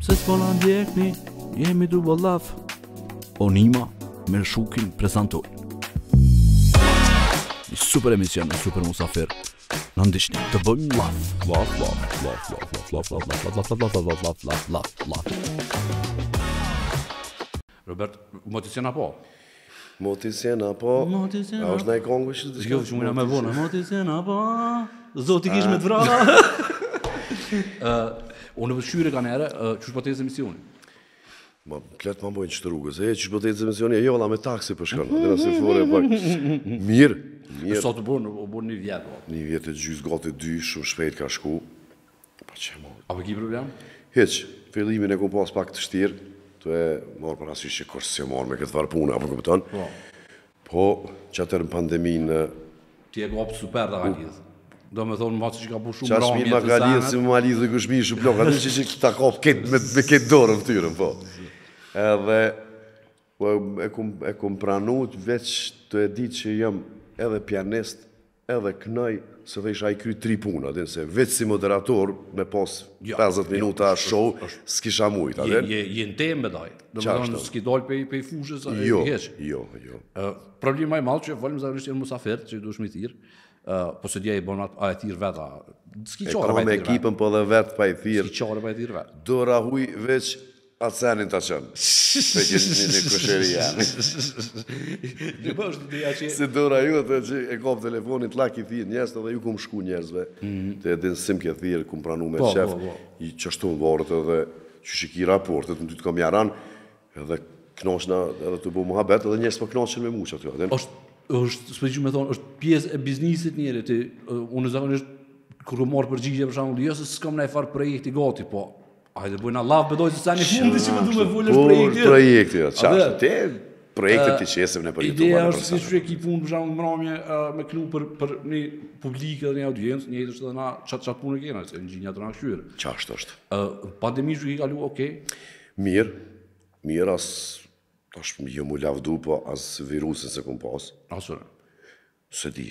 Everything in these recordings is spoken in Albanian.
Se s'po në ndjekni, jemi dubo laf Onima me shukin prezentoj Një super emision, një super musafir Në ndishtë të bëjmë laf Laf, laf, laf, laf, laf, laf, laf, laf, laf, laf, laf, laf, laf, laf, laf, laf, laf, laf, Robert, më të sjena po? Më të sjena po? Më të sjena po? A është në e kongu që të shkjo? Jo, që më në me vonë, më të sjena po? Zotë i kishë me të vrra? Unë për shqyre kanë ere, që shpo të të të emisioni? Ma, kletë ma mbojnë që të rrugës, e që shpo të të e jo, la me taksi për shkanë, dhe nëse fore, pak, po. mirë, mirë. Sa të bërë, o bërë një vjetë, o? Po. Një vjetë e gjysë, gati e dy, shumë shpejt ka shku, pa që A për po ki problem? Heq, fejlimin e ku pas pak të shtirë, të e morë për asy që kërës se morë me këtë varë punë, a për po, që atërë në pandeminë... Ti e super dhe Do me thonë, ma që ka pu shumë ramje të zanët. Qa shmi magalinë, si më mali dhe këshmi shumë ploka, në që që ta ka me, me ketë dorë më tyrën, po. Edhe, po, e, kum, e pranu të veç të e ditë që jëm edhe pianist, edhe kënoj, se dhe isha i kry tri puna, dhe nëse veç si moderator, me pas 50 minuta a show, s'kisha mujt, a dhe? Je, në temë, bedaj. do me thonë, s'ki dolë pe, pe i fushës, a e i jo, heqë. Jo, jo, jo. problema i malë që e folim zakrështë e në musafer, që i duesh thirë, po se dje i bon atë ajetir veta. Ski qarë pa e tirë pra me ekipën po dhe vetë pa e tirë. Ski pa e Do rahuj veç atë senin të qënë. Se gjithë një një kësheri janë. Në bësh të dhja që... Si do rahuj atë që e kom telefonit lak i thirë njës dhe ju kum shku njësve. Mhm. Të edhe në sim ke thirë, kum pranu me qef, po, po, po. i qështu në vartë dhe që shiki raportet, në ty të kom jaran, edhe knoshna edhe të bu muhabet, edhe njës për knoshin me mu që jo, është, s'po di më thon, është pjesë e biznesit njëri ti unë zakonisht kur u mor përgjigje për shembull, jo se s'kam ndaj far projekt i gati, po hajde bën lavë bedoj se tani fundi që më duhet vulesh projekti. Po projekti, çfarë te projektet ti qesëm ne për YouTube. Ideja është si çu ekip punë për shembull mbrëmje me klub për për një publik edhe një audiencë, një na çat çat punë se Çfarë është? Ë pandemia ju i kalu, okay. Mirë. Mirë as Tash më jo mu lavdu, po as virusin se kum pas. Asur. Se di.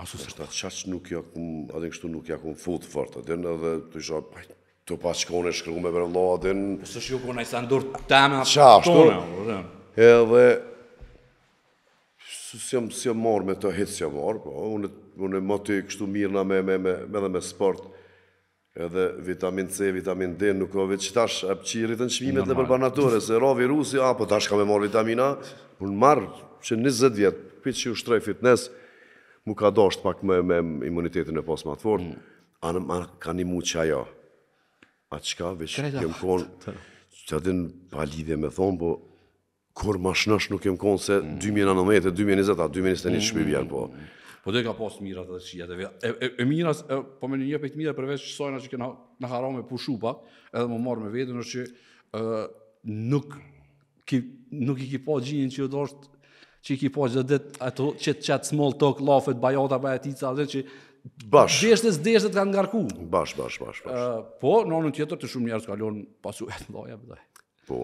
Asur se rëtë. Qa nuk ja kum, adin kështu nuk ja kum futë fërta, adin edhe të isha, aj, të pas qkone shkru me për Allah, adin... Po së shkru kona i sa ndur të tamë atë qa, Edhe... Së si jam, si marrë me të hitë si marrë, po, unë, unë më të kështu mirëna me, me, me, me dhe me sport, edhe vitamin C, vitamin D, nuk ove që tash apqirit në qmimet në përbanatore, se ro virusi, a, po tash ka me morë vitamina, pun marrë që 20 vjetë, për që u shtrej fitness, mu ka dosht pak me, me imunitetin e posë matë fort, mm. anë marë ka një mu që ajo, a qka, veç kem konë, që të pa lidhje me thonë, po kur ma shnësh nuk kem konë se 2019, 2020, 2021, mm. shpivjen, po. Po dhe ka pas mirat edhe shia dhe vetë. E, e, e mirat, po me një një pejtë mirat përveç që sojna që ke në hara me pushupa, edhe më marrë me vetën, është që e, nuk, ki, nuk i ki po gjinjën që do është, që i ki po gjithë dhe ato që të qatë small talk, lafet, bajota, bajatica, dhe që bash. Deshte s'deshte kanë ngarku. Bash, bash, bash, bash. po, në anën tjetër të shumë njerëz kalon pas u e lloja vëllai. Po.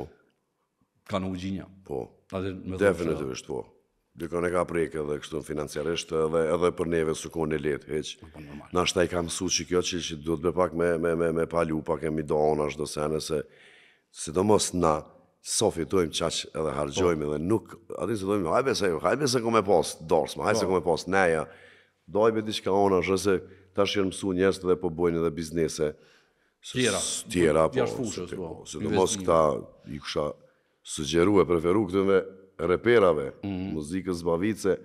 Kanë u gjinja. Po. Atë të Definitivisht po. Dukon e ka prek edhe kështu financiarisht edhe edhe për neve su e lehtë hiç. Na i ka mësuar që kjo çish që duhet bë pak me me me me pa lupa kemi mi dona çdo sene se sidomos na so fitojmë çaj edhe harxojmë po. edhe nuk aty se dojmë hajbe se hajbe se kom post pas dorës, ma hajse po. kom e pas neja. Dojbe diçka ona është se tash janë mësuar njerëz dhe po bojnë edhe biznese. Tjera, tjera, po, jashtë fushës, po, po, po, po, po, po, po, reperave, mhm. muzikës bavice,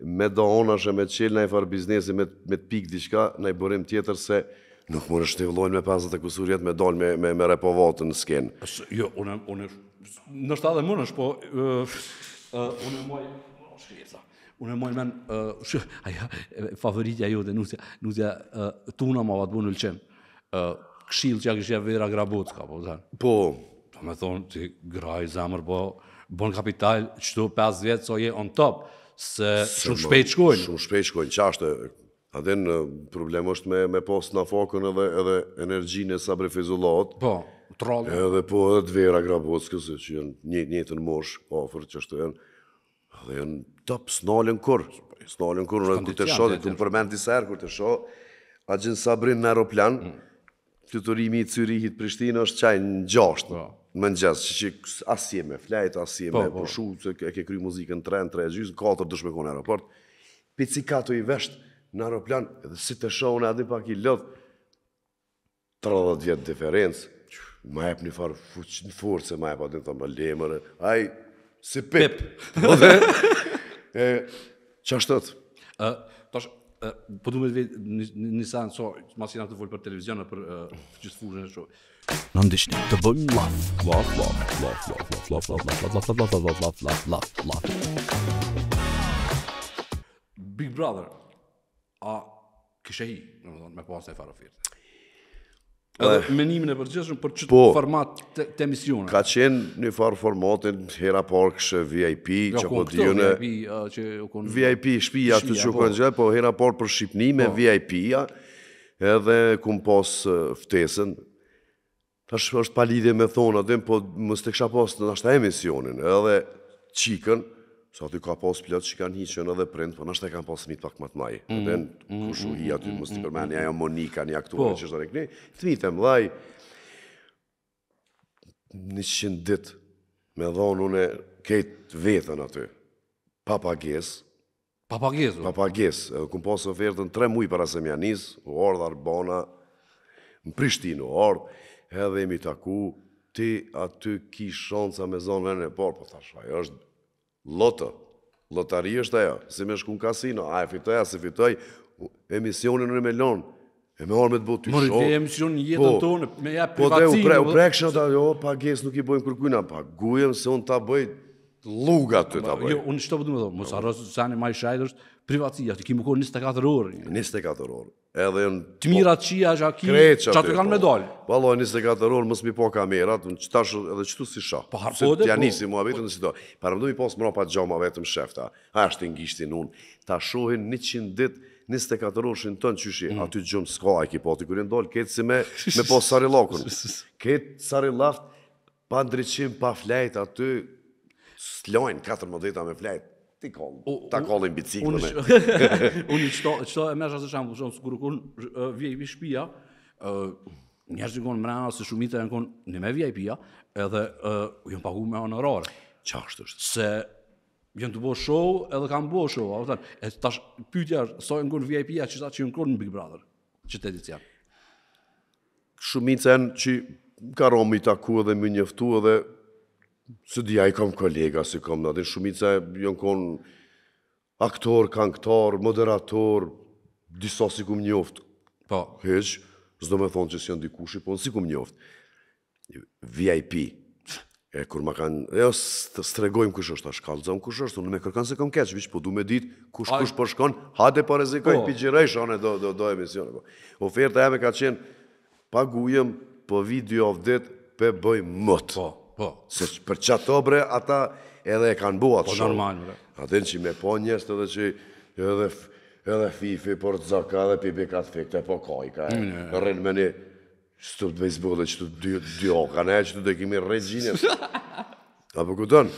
me do onashe, me qelë në i farë biznesi, me, me të pikë diçka, në i bërim tjetër se nuk më në shtivlojnë me 50 kusur jetë me dalë me, me, me repovatën në skenë. Jo, unë, unë, në shtë adhe më nësh, po, unë e mojë, unë e mojë men, aja, favoritja jo dhe nusja, nusja, tuna ma vatë bunë lëqenë, këshilë që a kështë ja vera grabotës ka, po, zanë. Po. me thonë, ti graj, po, bon kapital çdo 5 vjet so je on top se shumë shpejt shkojnë shumë shpejt shkojnë çaste a në problem është me me pas na fokën edhe edhe energjinë e sabre fizullot po troll edhe po edhe vera grabocka se që janë një një të mosh afër çështën janë dhe janë top s'nallën kur snolën kur në ditë shodë të përmend disa herë kur të shoh agjencia Sabrin në aeroplan mm. Fluturimi i Zürichit Prishtinë është çaj në 6. Po më nxas, që që asë jeme flajt, asë jeme po, përshu, po. që e ke kry muzikën 3, 3, gjysë, 4 dëshme kone aeroport, ka të i veshtë në aeroplan, dhe si të shohën e adi pak i lodh, 30 vjetë diferencë, ma e për një farë fuqë në forë, se ma e për të më lemërë, aj, si pip, e, që ashtë tëtë? tash, po duhet vetë në sanë so, mas i të folë për televizion, për gjithë fushën e shumë. Në ndishtë, të bëjmë laf, laf, laf, laf, laf, laf, laf, laf, laf, laf, laf, laf, laf, laf, laf, laf, laf, laf, laf, edhe menimin e përgjithshëm për çfarë po, format të, të emisione. Ka qenë në far formatin hera parkësh VIP që jo, po diunë. VIP uh, që u kon VIP shtëpia të çu po. kon gjë, po hera por për Shqipëni me po. VIP-ja edhe ku pas ftesën. Tash është pa lidhje me thonë atë, po mos të kisha pas ndoshta emisionin, edhe çikën. Sa aty ka pas pilot që kanë hiqën edhe dhe po nështë e kanë pas një pak më të majhë. Mm, në mm, kushuhi mm, aty, mos t'i përmeni, ajo Monika, një aktuar, po. që shëtë rekni, të një të mëdhaj, një qënë me dhonë une, kejtë vetën aty, papages, papages, papagjes, edhe ku në posë ofertën, tre mujë para se mjaniz, u ardhë Arbona, në Prishtinë u ardhë, edhe imi taku, ti aty ki shonë, me zonë, e por, po ajo është Loto. Lotari është ajo, si me shku në kasino, a e fitoj, a se fitoj, emisioni në melon, e me orë me të botë të shohë. Mërë, e emision jetën po. tonë, me ja Po dhe u po. prekshën, o, jo, pa gjesë nuk i bojmë kërkujna, pa gujem se unë ta bëjtë, Luga të ta bëj. Jo, unë çfarë do të them, mos harro se janë më shajtë është privatësia, ti kimu kon 24 orë. 24 orë. Edhe në të mirat të po, qia është aki, që atë kanë po. me dollë. Po allo, 24 orë, mësë mi po kamerat, po, në qëtash edhe qëtu si shah. Po harfode, po. Se mua vetëm në sito. Parëmdo mi pos mëra pa gjoma vetëm shefta. A është të ngishtin unë. Ta shohin 100 dit, 24 orë shënë mm. aty s'ka me, me po pa ndryqim, pa flejt aty, të lojnë katër më dhejta me plejt, ti kollë, ta kollë i biciklën e. Unë i qëto, qëto e mesha se shamë, shumë, kërë kërë vje i vishpia, njështë një konë mrena, se shumit e në konë një me vje i pia, edhe u jënë pagu me honorare. Qa është është? Se jënë të bo show, edhe kam bo show, e tash pytja, so e në konë vje i pia, qëta që në kërë në Big Brother, që të janë. Shumit e në që ka romi të ku edhe më njëftu edhe Së dija i kam kolega, së kam në, dhe shumica jënë kon aktor, kanktar, moderator, disa si kumë njoftë. Po. Heq, zdo me thonë që si janë dikushi, po në si kumë njoftë. VIP. E kur ma kanë, e o së stregojmë kush është, a shkallëzëm kush është, unë me kërkanë se kam keqë, vishë, po du me ditë kush kush për po shkonë, hate pa rezikojnë, po. pijgjërej shane do, do, do emisione. Po. Oferta e me ka qenë, pa gujëm, po video of dit, pe bëj mëtë. Po. Po. Se për qato bre, ata edhe e kanë bua të po, shumë. Po normal, bre. që me po njështë edhe që edhe, fifi, por të zaka dhe pibi ka të fikte, po kajka. Mm, yeah. Rinë me një shtu të vejzbo dhe shtu dy oka, ne shtu të kemi regjinë. Apo këtën,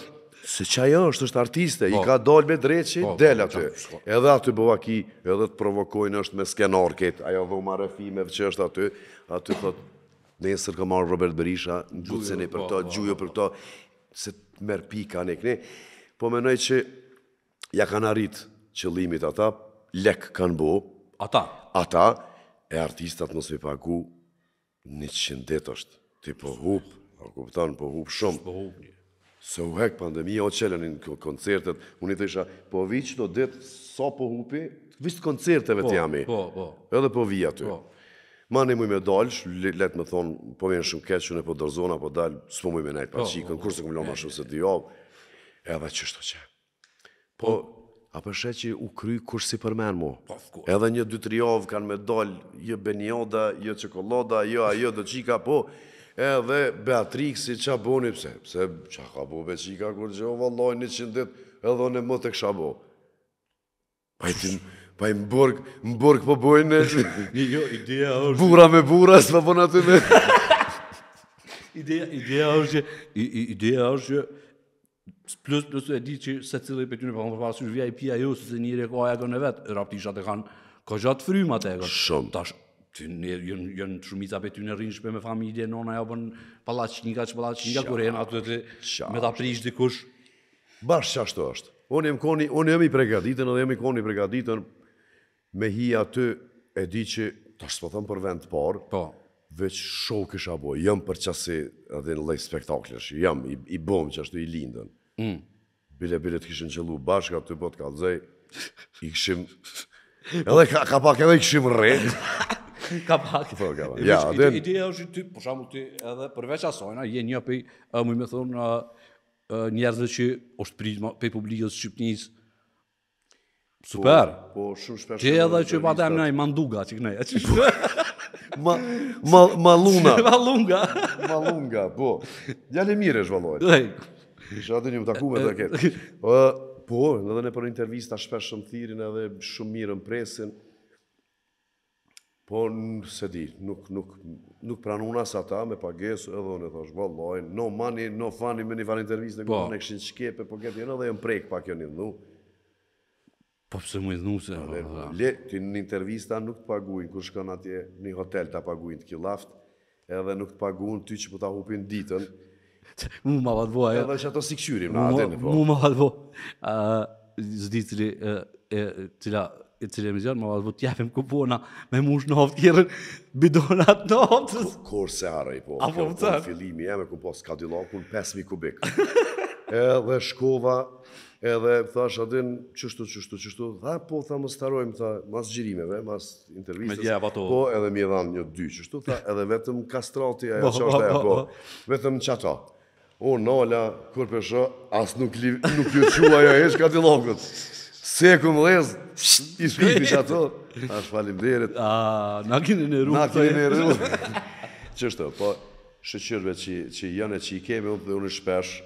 se që ajo është është artiste, i po. ka dalë me dreqin, po, po del aty. Edhe aty bëva ki, edhe të provokojnë është me skenarket, ajo dhoma refimev që është aty, aty thotë, nesër ka marrë Robert Berisha, në gjutësën e për po, to, po, gjujo po, për to, se të merë pika në këne, po nëjë që ja kanë arritë që limit ata, lek kanë bo, ata, ata e artistat nësë i pagu një qëndet është, ti po hup, po kuptan, po hup shumë, po hup një, Se u hek pandemija, o qelen në koncertet, unë i të isha, po vi që do ditë, sa so po hupi, vistë koncerteve po, të jami, po, po. edhe po vi aty. Po. Mani mu i me dalsh, letë me thonë, po vjen shumë keqë që ne po dërzona, po dalë, së po mu i me nejtë pa qikën, oh, oh, kurse këmë po. lomë ashtu se dy jo. avë, edhe që shto që. Po, oh. a që u kry kur si përmen mu? Po, Edhe një, dy, tri avë kanë me dalë, jë jo benjoda, jë jo qëkolloda, jë ajo dë qika, po, edhe Beatrix si qa boni, pse, pse qa ka bo be qika, kur që o valoj, një qëndit, edhe në më të kësha bo. Pa i tim, pa i mburg, mburg po bojnë, jo, jo, ideja është... bura me bura, së pa bon aty me... ideja, ideja është që, ideja është që, plus, plus e di që se cilë po i për tyne, pa më përpasur, vja i pia jo, se se njëri e koha e kënë e vetë, raptisha të kanë, ka gjatë frymë atë e kënë. Shumë. Tash, ty në jënë jën shumica për ty në rinjë shpe me familje, nona ja bën palat qënika që palat qënika, kur e në atë të me ta prish dikush. Bashë që ashtë. Unë jëmë koni, unë jëmë i pregaditën, edhe jëmë i koni i pregaditën, me hi aty e di që të është po thëmë për vend por, po. veç show kësha bo, jëmë për qasi edhe në lej spektaklesh, jëmë, i, i bom që ashtu i lindën. Mm. Bile, bile të kishin qëllu bashkë, aty po të kalëzaj, i kishim... Edhe ka, ka pak edhe i kishim rrejtë. ka pak. Po, ka pak. Ja, ide, adin... Ideja është ty, për shamu ty, edhe përveç asojna, je një për, uh, më i me thonë, uh, uh, njerëzë që është pritë pe publikës Shqipënisë, Po, Super. Po shumë shpesh. Ti edhe që pa dam nai manduga që kënej, po. Ma ma ma luna. Ma lunga. Ma lunga, po. Ja le mirësh vallojt. Ai. Isha një më taku me të Ë, Po, në po, dhe në për intervjista shpeshëm thirin edhe shumë mirë në presin. Po, se di, nuk, nuk, nuk pranuna sa ta me pagesu edhe në thosh, vë no mani, no fani me një farë intervjista, po. në këshin shkepe, po këtë edhe në prek pa kjo një në pa një ndu. Po pëse mu i dhënu se... Po, le, kënë ah. një intervista nuk të paguin, kërë shkon atje një hotel të paguin të kjo laft, edhe nuk të paguin ty që po ta hupin ditën. Mu më vatë jo. Edhe që ato si në atë e po. Mu më vatë bo. Zdicri, cila e cilë e më zjarë, më të jepim kupona me mush në hoftë kjerën bidonat në hoftës. Kur se po, Apo po, fillimi jam me ku po dy lakun 5.000 kubik. Edhe shkova, edhe thash atë çështu çështu çështu tha po tha mos tarojm tha mas xhirimeve mas intervistës po edhe më dhan një dy çështu tha edhe vetëm kastrati ajo po, çfarë po, ajo po. po vetëm çato u nola kur po as nuk li, nuk ju çu ajo hes katilogut se ku mlez i shpiti çato as faleminderit a na keni në rrugë na keni në rrugë çështu po shëqyrve që, që janë e që i kemi unë dhe unë shpesh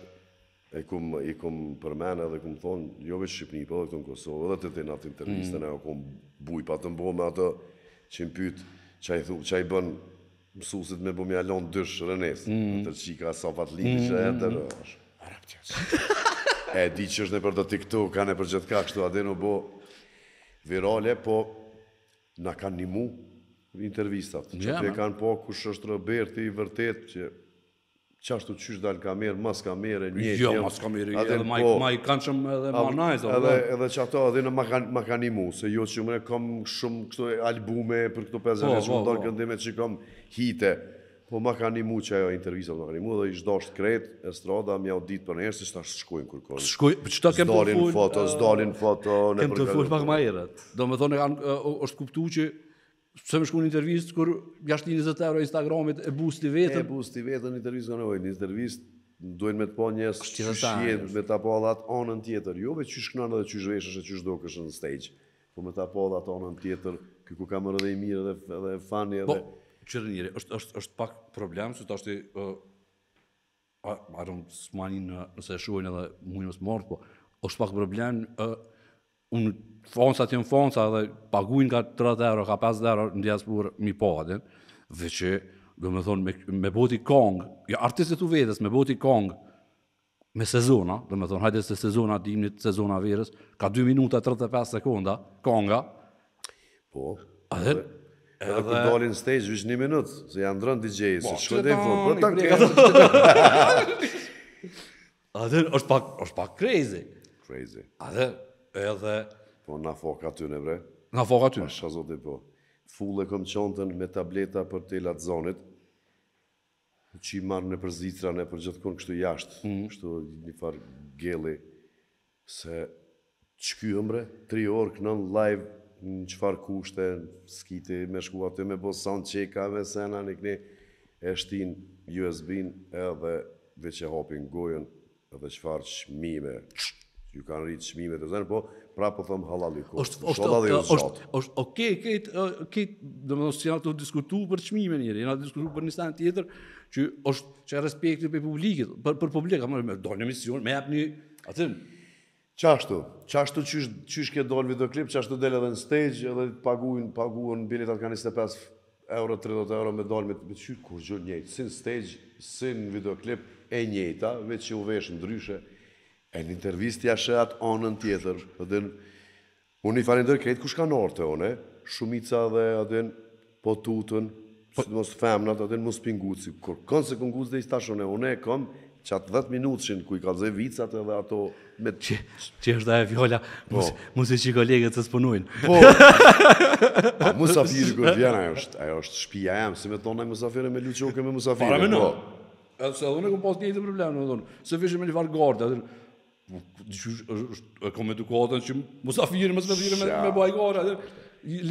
e kum, i kum përmenë edhe kum thonë, jo veç po dhe këtë në Kosovë, edhe të të natë intervjistën, mm. e kum buj pa të mbo me ato që më pytë mm. që, që a i bënë me bëmja lonë dërshë rënesë, mm. në tërë sa lini mm. që e është. rëshë. që E di që është ne për të TikTok, ka në për gjithë ka kështu, adhe në bo virale, po në kanë një intervistat intervjistat, që yeah, kanë po kush është Roberti i vërtet që qashtu qysh dal kamerë, mas kamerë, një Jo, mas kamerë, edhe po- ma i kanë shumë edhe ma najtë. Edhe, edhe që ato edhe në ma kanë imu, se jo që mëre kom shumë këto albume për këto 50 po, që këndimet po, dalë po. këndime që kom hite. Po ma kanë imu që ajo intervjisa ma kanë imu dhe ishtë dosht kretë, e strada, mja u ditë për njerë, se shta shkujnë kur kërë. Shkujnë, për qëta të full... Zdalin foto, zdalin foto... Kem të full pak ma erët. Do me është kuptu që... Se më shku një intervjist, kur jashtë 20 euro Instagramit e boosti vetën? E boosti vetën intervjist në nevoj, një intervjist dojnë me të po njës qyshjet, me të po dhe atë anën tjetër, jo me qysh kënarë dhe qysh veshës e qysh do kështë në stage, po me të po dhe atë anën tjetër, këj ku kamë rëdhe i mirë dhe, dhe fani edhe... Po, qërë njëri, është, është, është pak problem, së të është i... Uh, a, arëm së manin nëse e shuajnë edhe më po, është pak problem, unë fonsat jenë fonsa dhe paguajnë ka 30 euro, ka 50 euro në diaspor mi po atë. Veçë, do të thon me me boti kong, ja jo, artistët u vëdes me boti kong me sezona, do të thon hajde se sezona dimnit, sezona virës, ka 2 minuta 35 sekonda konga. Po. A dhe edhe ku doli stage vetëm një minutë, se janë dhënë DJ-së, shkoi te vot, po për po, të A dhe është pak është pak crazy. Crazy. A dhe edhe Po na foka ty në bre. Na foka ty. Pasha zote po. Full e kom me tableta për të latë zonit, që i marë në përzitran e për gjithë konë kështu jashtë, mhm. kështu një farë gjeli, se që kjo mre, tri orë kënën live, në qëfar kushte, skiti, me shku aty me bësë sanë qeka, me sena në këni, e shtin USB-në edhe veqe hopin gojën, edhe qëfar qëmime, ju kanë rritë shmime të zërën, po pra po thëmë halal i kohë. Oshtë okej, okej, okej, do më nështë janë të diskurtu për shmime njëri, janë të diskurtu për një stajnë tjetër, që është që respekti për publikit, për publikit, për publikit, dojnë një mision, me jep një, atëm, qashtu, qashtu qyshke dojnë videoklip, qashtu dele dhe në stage, edhe paguin, paguin, biletat atë 25 euro, 30 euro me dojnë, me qyshke kur gjë njëtë, sin stage, sin videoklip, e njëta, veç që u vesh ndryshe, E në intervist ja shë atë anën tjetër, dhe unë i falendër krejtë kush ka nërë të one, shumica dhe atë potutën, po... si mos femnat, atë mos pingutë, si kur kënë se këngutë dhe i stashone, one e kom, që atë 10 minutë ku i kuj ka dhe vicat edhe ato... Me... Që, që është dhe po. e vjolla, po. mu si që të spunuin. Po, a mu sa firë kërë vjena, ajo është, ajo shpia jam, si me tonë e mu sa me luqo, keme mu sa firë. me po. në, po. edhe se edhe unë e kom pas njëjtë probleme, se fishë me një farë gardë, Dishush, është, e kom edukatën që Musafirë, afirë, mos me me, me bajgore, atër,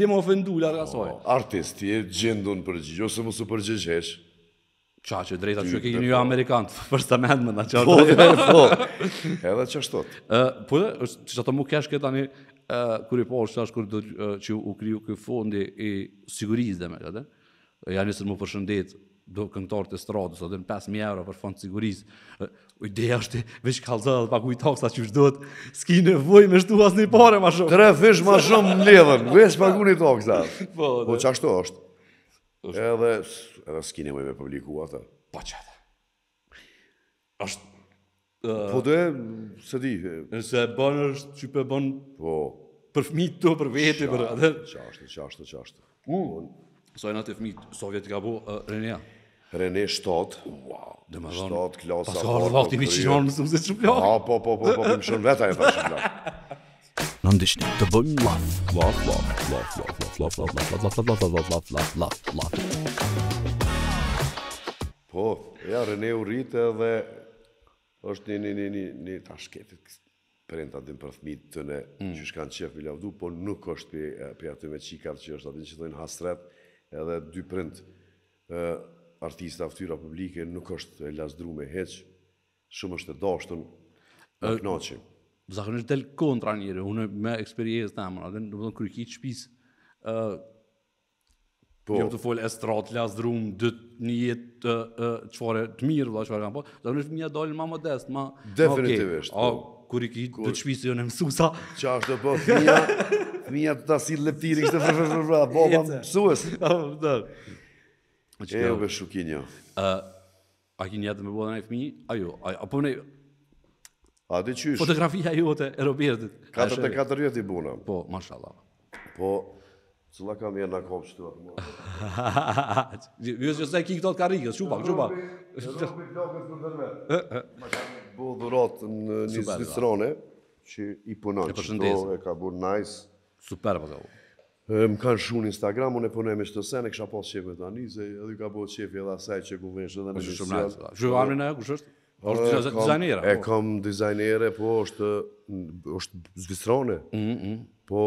më ofendu, larë Oh, artist, ti e gjendun përgjigjë, ose mos u përgjigjesh. Qa që drejta, që ke një po. Amerikan, mendë me nga qartë. Po, po, po, edhe që ashtot. Uh, po, dhe, që të mu kesh tani, anë, uh, kër i po, është ashtë do, uh, që u kriju këtë fondi i sigurizë dhe me, Ja janë njësër mu përshëndetë, do këngëtor të stradës, do në 5.000 euro për fond sigurisë. Ideja është veç kalzë dhe paguaj taksa që është dohet, s'ki nevoj me shtu asë një pare shumë. Tre fish më shumë në ledhen, veç paguaj një taksa. Po, po që është. Edhe, edhe s'ki nevoj me publiku atë. Po që është... Po dhe, se di... Nëse bën është që për bën... Po. Për fmitë të, për vete, për adhe. Qashtë, qashtë, qashtë. Uh, Sa so, e natë e fmitë, Renia? Rene Shtot, dhe më dhonë, pasë ka orë dhe mi që shonë në sumëse që plohë. Po, po, po, po, po, po, më shonë veta e pashë plohë. Në ndishtë të bëjmë lafë, lafë, lafë, lafë, lafë, lafë, lafë, lafë, Po, ja, Rene u rritë edhe është një një një një të shketit për e në të për të ne mm. që shkanë qef me lavdu, po nuk është për e me qikarë që është atin që të dojnë hasret edhe dy prind artista aftyra publike nuk është e lasdru me heq, shumë është e dashtën në knaqim. Zakonisht del kontra njëre, unë me eksperiencë të amëra, dhe në përdo të shpisë, uh, po, jem të folë estrat, las drumë, dëtë një jetë uh, të, mirë, vla, qëfare kam po, zakonisht mija dalën ma modest, ma... Definitivisht, okay. po. Kur i ki kur... dëtë shpisë, jo në mësusa. Qa është, po, fëmija, fëmija të tasit leptiri, kështë të fërë fërë fërë po, ma E jo për shukin jo. A kini jetë me bua dhe në e fmi? A jo, a po në... A di qysh? Fotografia ju të e Robertit. 44 i bunëm. Po, mashallah. Po, cëla kam jenë në kopë që të atë mërë. Vyës që se e ki këtë të karikës, qupa, qupa. Në rupi të lokët për dërme. Ma ka bu dhurot në një zvistrone, që i punon, që to e ka bu nice. Super, po të vërë. Më kanë shu në Instagram, unë e punoj me shtë sen, e kësha posë qefë të anize, edhe ka bërë qefë edhe asaj që ku vënë shë dhe me shumë në atë. Shë Shumë amin e e kush është? është dizajnjera? Po. E kam dizajnjere, po është zvistrone, mm, mm. po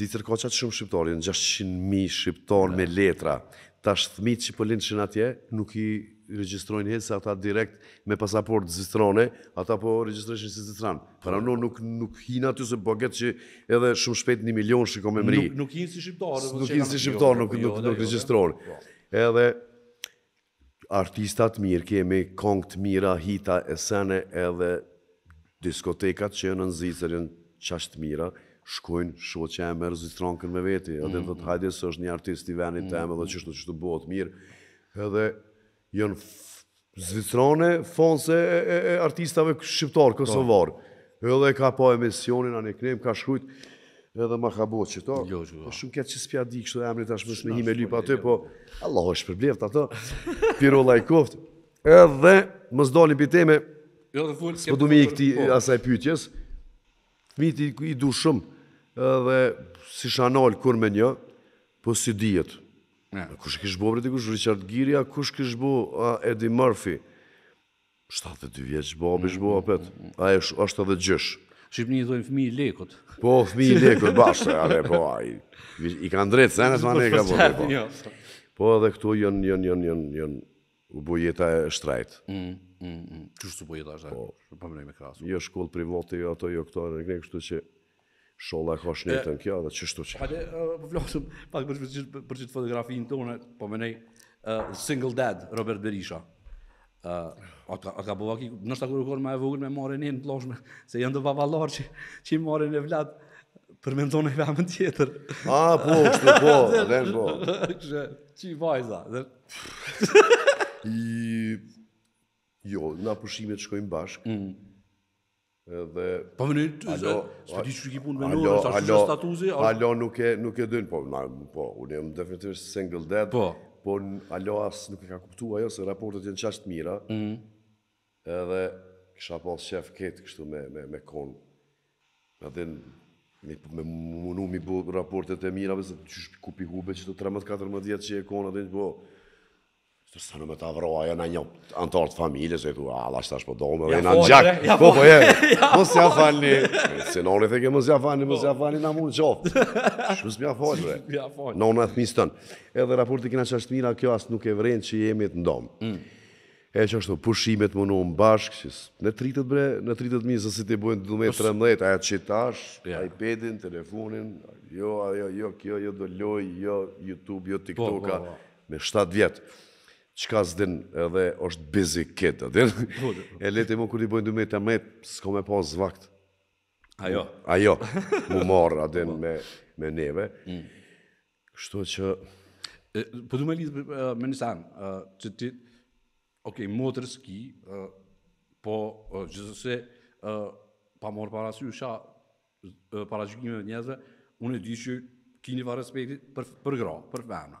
zicër ka qatë shumë shqiptarë, në 600.000 shqiptarë me letra, ta shtëmit që pëllinë po që në atje, nuk i regjistrojnë hecë, ata direkt me pasaport zistrone, ata po regjistrojnë si zistran. Para po. në nuk, nuk hinë aty se boget po që edhe shumë shpejt 1 milion shikon me mri. Nuk, nuk hinë si shqiptarë. Po nuk hinë si nuk, nuk, jo, nuk, jo, jo, regjistrojnë. Edhe artistat mirë, kemi kongët mira, hita, esene, edhe diskotekat që në nëzitër, jënë qashtë mira, shkojnë shumë që e mërë zistronkën me veti. Edhe mm -hmm. dhe të hajde së është një artist i venit mm -hmm. temë, dhe mhm. që shtu që të bëhet mirë. Edhe janë zvicrone, fonse e, e, artistave shqiptarë, kosovarë. Edhe ka po emisionin, anë e knem, ka shkujt, edhe ma ka bo që Jo, jo. Po që Shumë këtë që s'pja di, kështu emri të ashtë mështë me hime lypa aty, jo. po Allah është përblevë ato, piro laj koftë. Edhe, më doli piteme, teme, jo, po së mi i këti po. asaj pytjes, miti i du shumë, edhe si shanal kur me një, po si djetë. Pra, kush kish bo Brady Kush, Richard Giri, a kush kish bo Eddie Murphy? 72 vjeç bo, mm, bish bo, apet. a e është edhe gjysh. Shqipni i dojnë fëmi i lekot. Po, fëmi i lekot, bashkë, ale, po, a, i, i kanë drejtë, se në të manë e ka bërë, po. Jo. Po, edhe këtu jënë, jënë, jënë, jënë, jënë, u e shtrajtë. Mm, mm, mm. Qështë u jeta është, po, po, po, po, jo po, po, po, po, Shola e ka shnetën kjo dhe qështu që... Hale, për po flokësëm, pak për qëtë fotografin të unë, po menej, nej, Single Dad, Robert Berisha. A ka bova ki, nështë akur u korë ma e vogën me marrën e në të loshme, se jëndë bavallar që i marrën e vlatë, për me ndonë e vëmën tjetër. A, po, qëtë po, dhe në po. Që i vajza, dhe... Jo, na përshimet shkojmë bashkë, mm dhe po më alo s'po di që ki punë me nuk është ashtu statusi alo, nuk e nuk e po po unë jam definitivisht single dad po po alo as nuk e ka kuptuar ajo se raportet janë çast mira ëh mhm. edhe kisha pas shef ketë kështu me me me kon edhe pra me me munu mi bë raportet e mira që çu kupi hube të 13 14 vjet që e kon atë po Sërsa në me të avroa, jena një antartë familje, se i thua, ala shtash po domë, dhe jena në gjak, eh, po po e, mos ja falni, se në orë i theke mos ja falni, mos ja po. falni, në mund qoft, shus mja falni, dhe, në në e thmi stën, edhe raporti kina qashtë mira, kjo asë nuk e vrenë që jemi të ndomë, mm. e që ashtu pushimet më në bashk, që në tritët bre, në tritët mi, se ti bojnë 12-13, aja qitash, iPadin, telefonin, jo, jo, kjo, jo, do loj, jo, YouTube, jo, po, po, me 7 qka s'din edhe është busy kid, a din? Po, po, po. E leti mu kur i bojnë du me të metë, s'ko me pas vakt. Ajo. Ajo, mu marrë, a din, me neve. Mm. Shto që... Po du me lidhë me një sanë, që ti, oke, motër s'ki, po gjithëse pa morë para s'ju isha, para gjykimit njëzve, unë e di që ki një respekti për, për gra, për vena.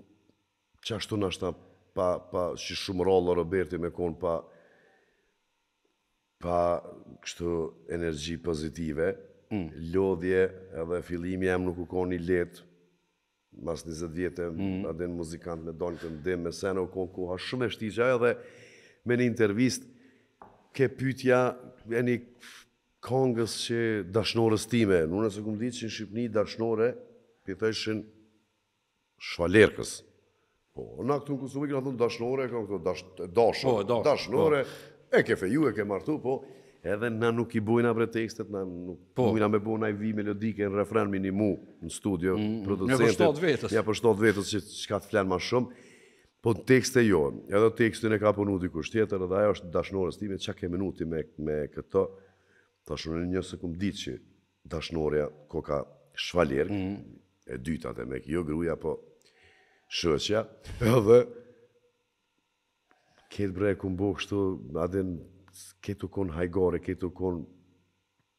që ashtu në ashtë pa, pa që shumë rollë Roberti me konë pa pa kështu energji pozitive, mm. lodhje edhe fillimi jam nuk u konë i letë, mas 20 vjetë mm. muzikant me donë këmë dhe me Seno, u konë koha shumë e shtigja edhe me një intervistë ke pytja e një kongës që dashnorës time, në nëse këmë ditë që në Shqipëni, dashnore pithëshin shvalerkës, Po, na këtu në Kosovë kanë thonë dashnore, kanë këto dash dash po, dash, dashnore. Po. E ke feju, e ke martu, po edhe na nuk i bujna bre tekstet, na nuk po. bujna me bujna i vi melodike në refren minimu në studio, mm, mm, mm. producentet. Me përshtot vetës. Ja përshtot vetës që ka të flenë ma shumë. Po tekste jo, edhe tekstin e ka punu dikush tjetër, edhe ajo është dashnore stime, që ke minuti me, me këto, ta një njësë këmë ditë që dashnorea ko ka shvalerë, mm. e dyta te me kjo gruja, po shëqja, edhe ketë breku ku mbo kështu, adin, ketë u konë hajgare, ketë u konë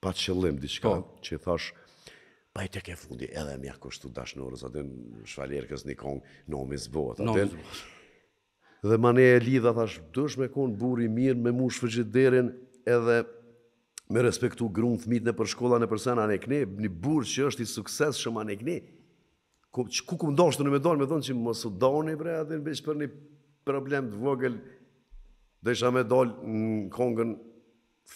pa qëllim, diqka, po. që thash, pa i të ke fundi, edhe mja kështu dashnurës, adin, shvalerkës një kongë, nomi zbohet, adin, dhe ma ne e lidha, thash, dësh me konë buri mirë, me mu shfëgjit derin, edhe me respektu grunë, thmitën e për shkolla në përsen, anekne, një burë që është i sukses shumë anekne, ku ku ku ndonjë të më don, më don që mos u doni bre atë veç për një problem të vogël. Desha me dal në kongën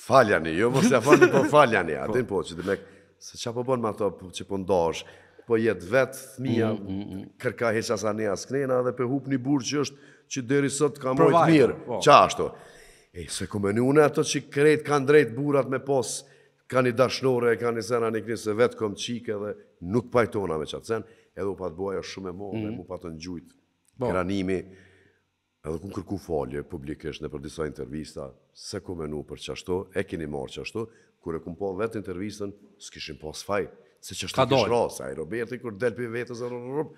faljani, jo mos ja falni, po faljani. atë din po çdo po, lek se çka po bën me ato që po ndosh, po jet vet fëmia mm, mm, mm. kërka hesa sa ne as kënë dhe për hupni burr që është që deri sot ka mbrojt mirë. Çfarë po. ashtu? E se ku më nuna ato që kret kanë drejt burrat me pos kanë dashnore, kanë zëra nikëse vet komçike dhe nuk pajtona me çatsen edhe u patë buaj shumë e mo, mm -hmm. dhe mhm. mu patë në gjujtë, kranimi, po. edhe ku kërku falje publikisht në për disa intervista, se ku menu për qashto, e keni marë qashto, kur e ku po vetë intervistën, s'kishin pas faj, se qashto kishë rasë, a i Roberti, kur delpi vetës, rrë,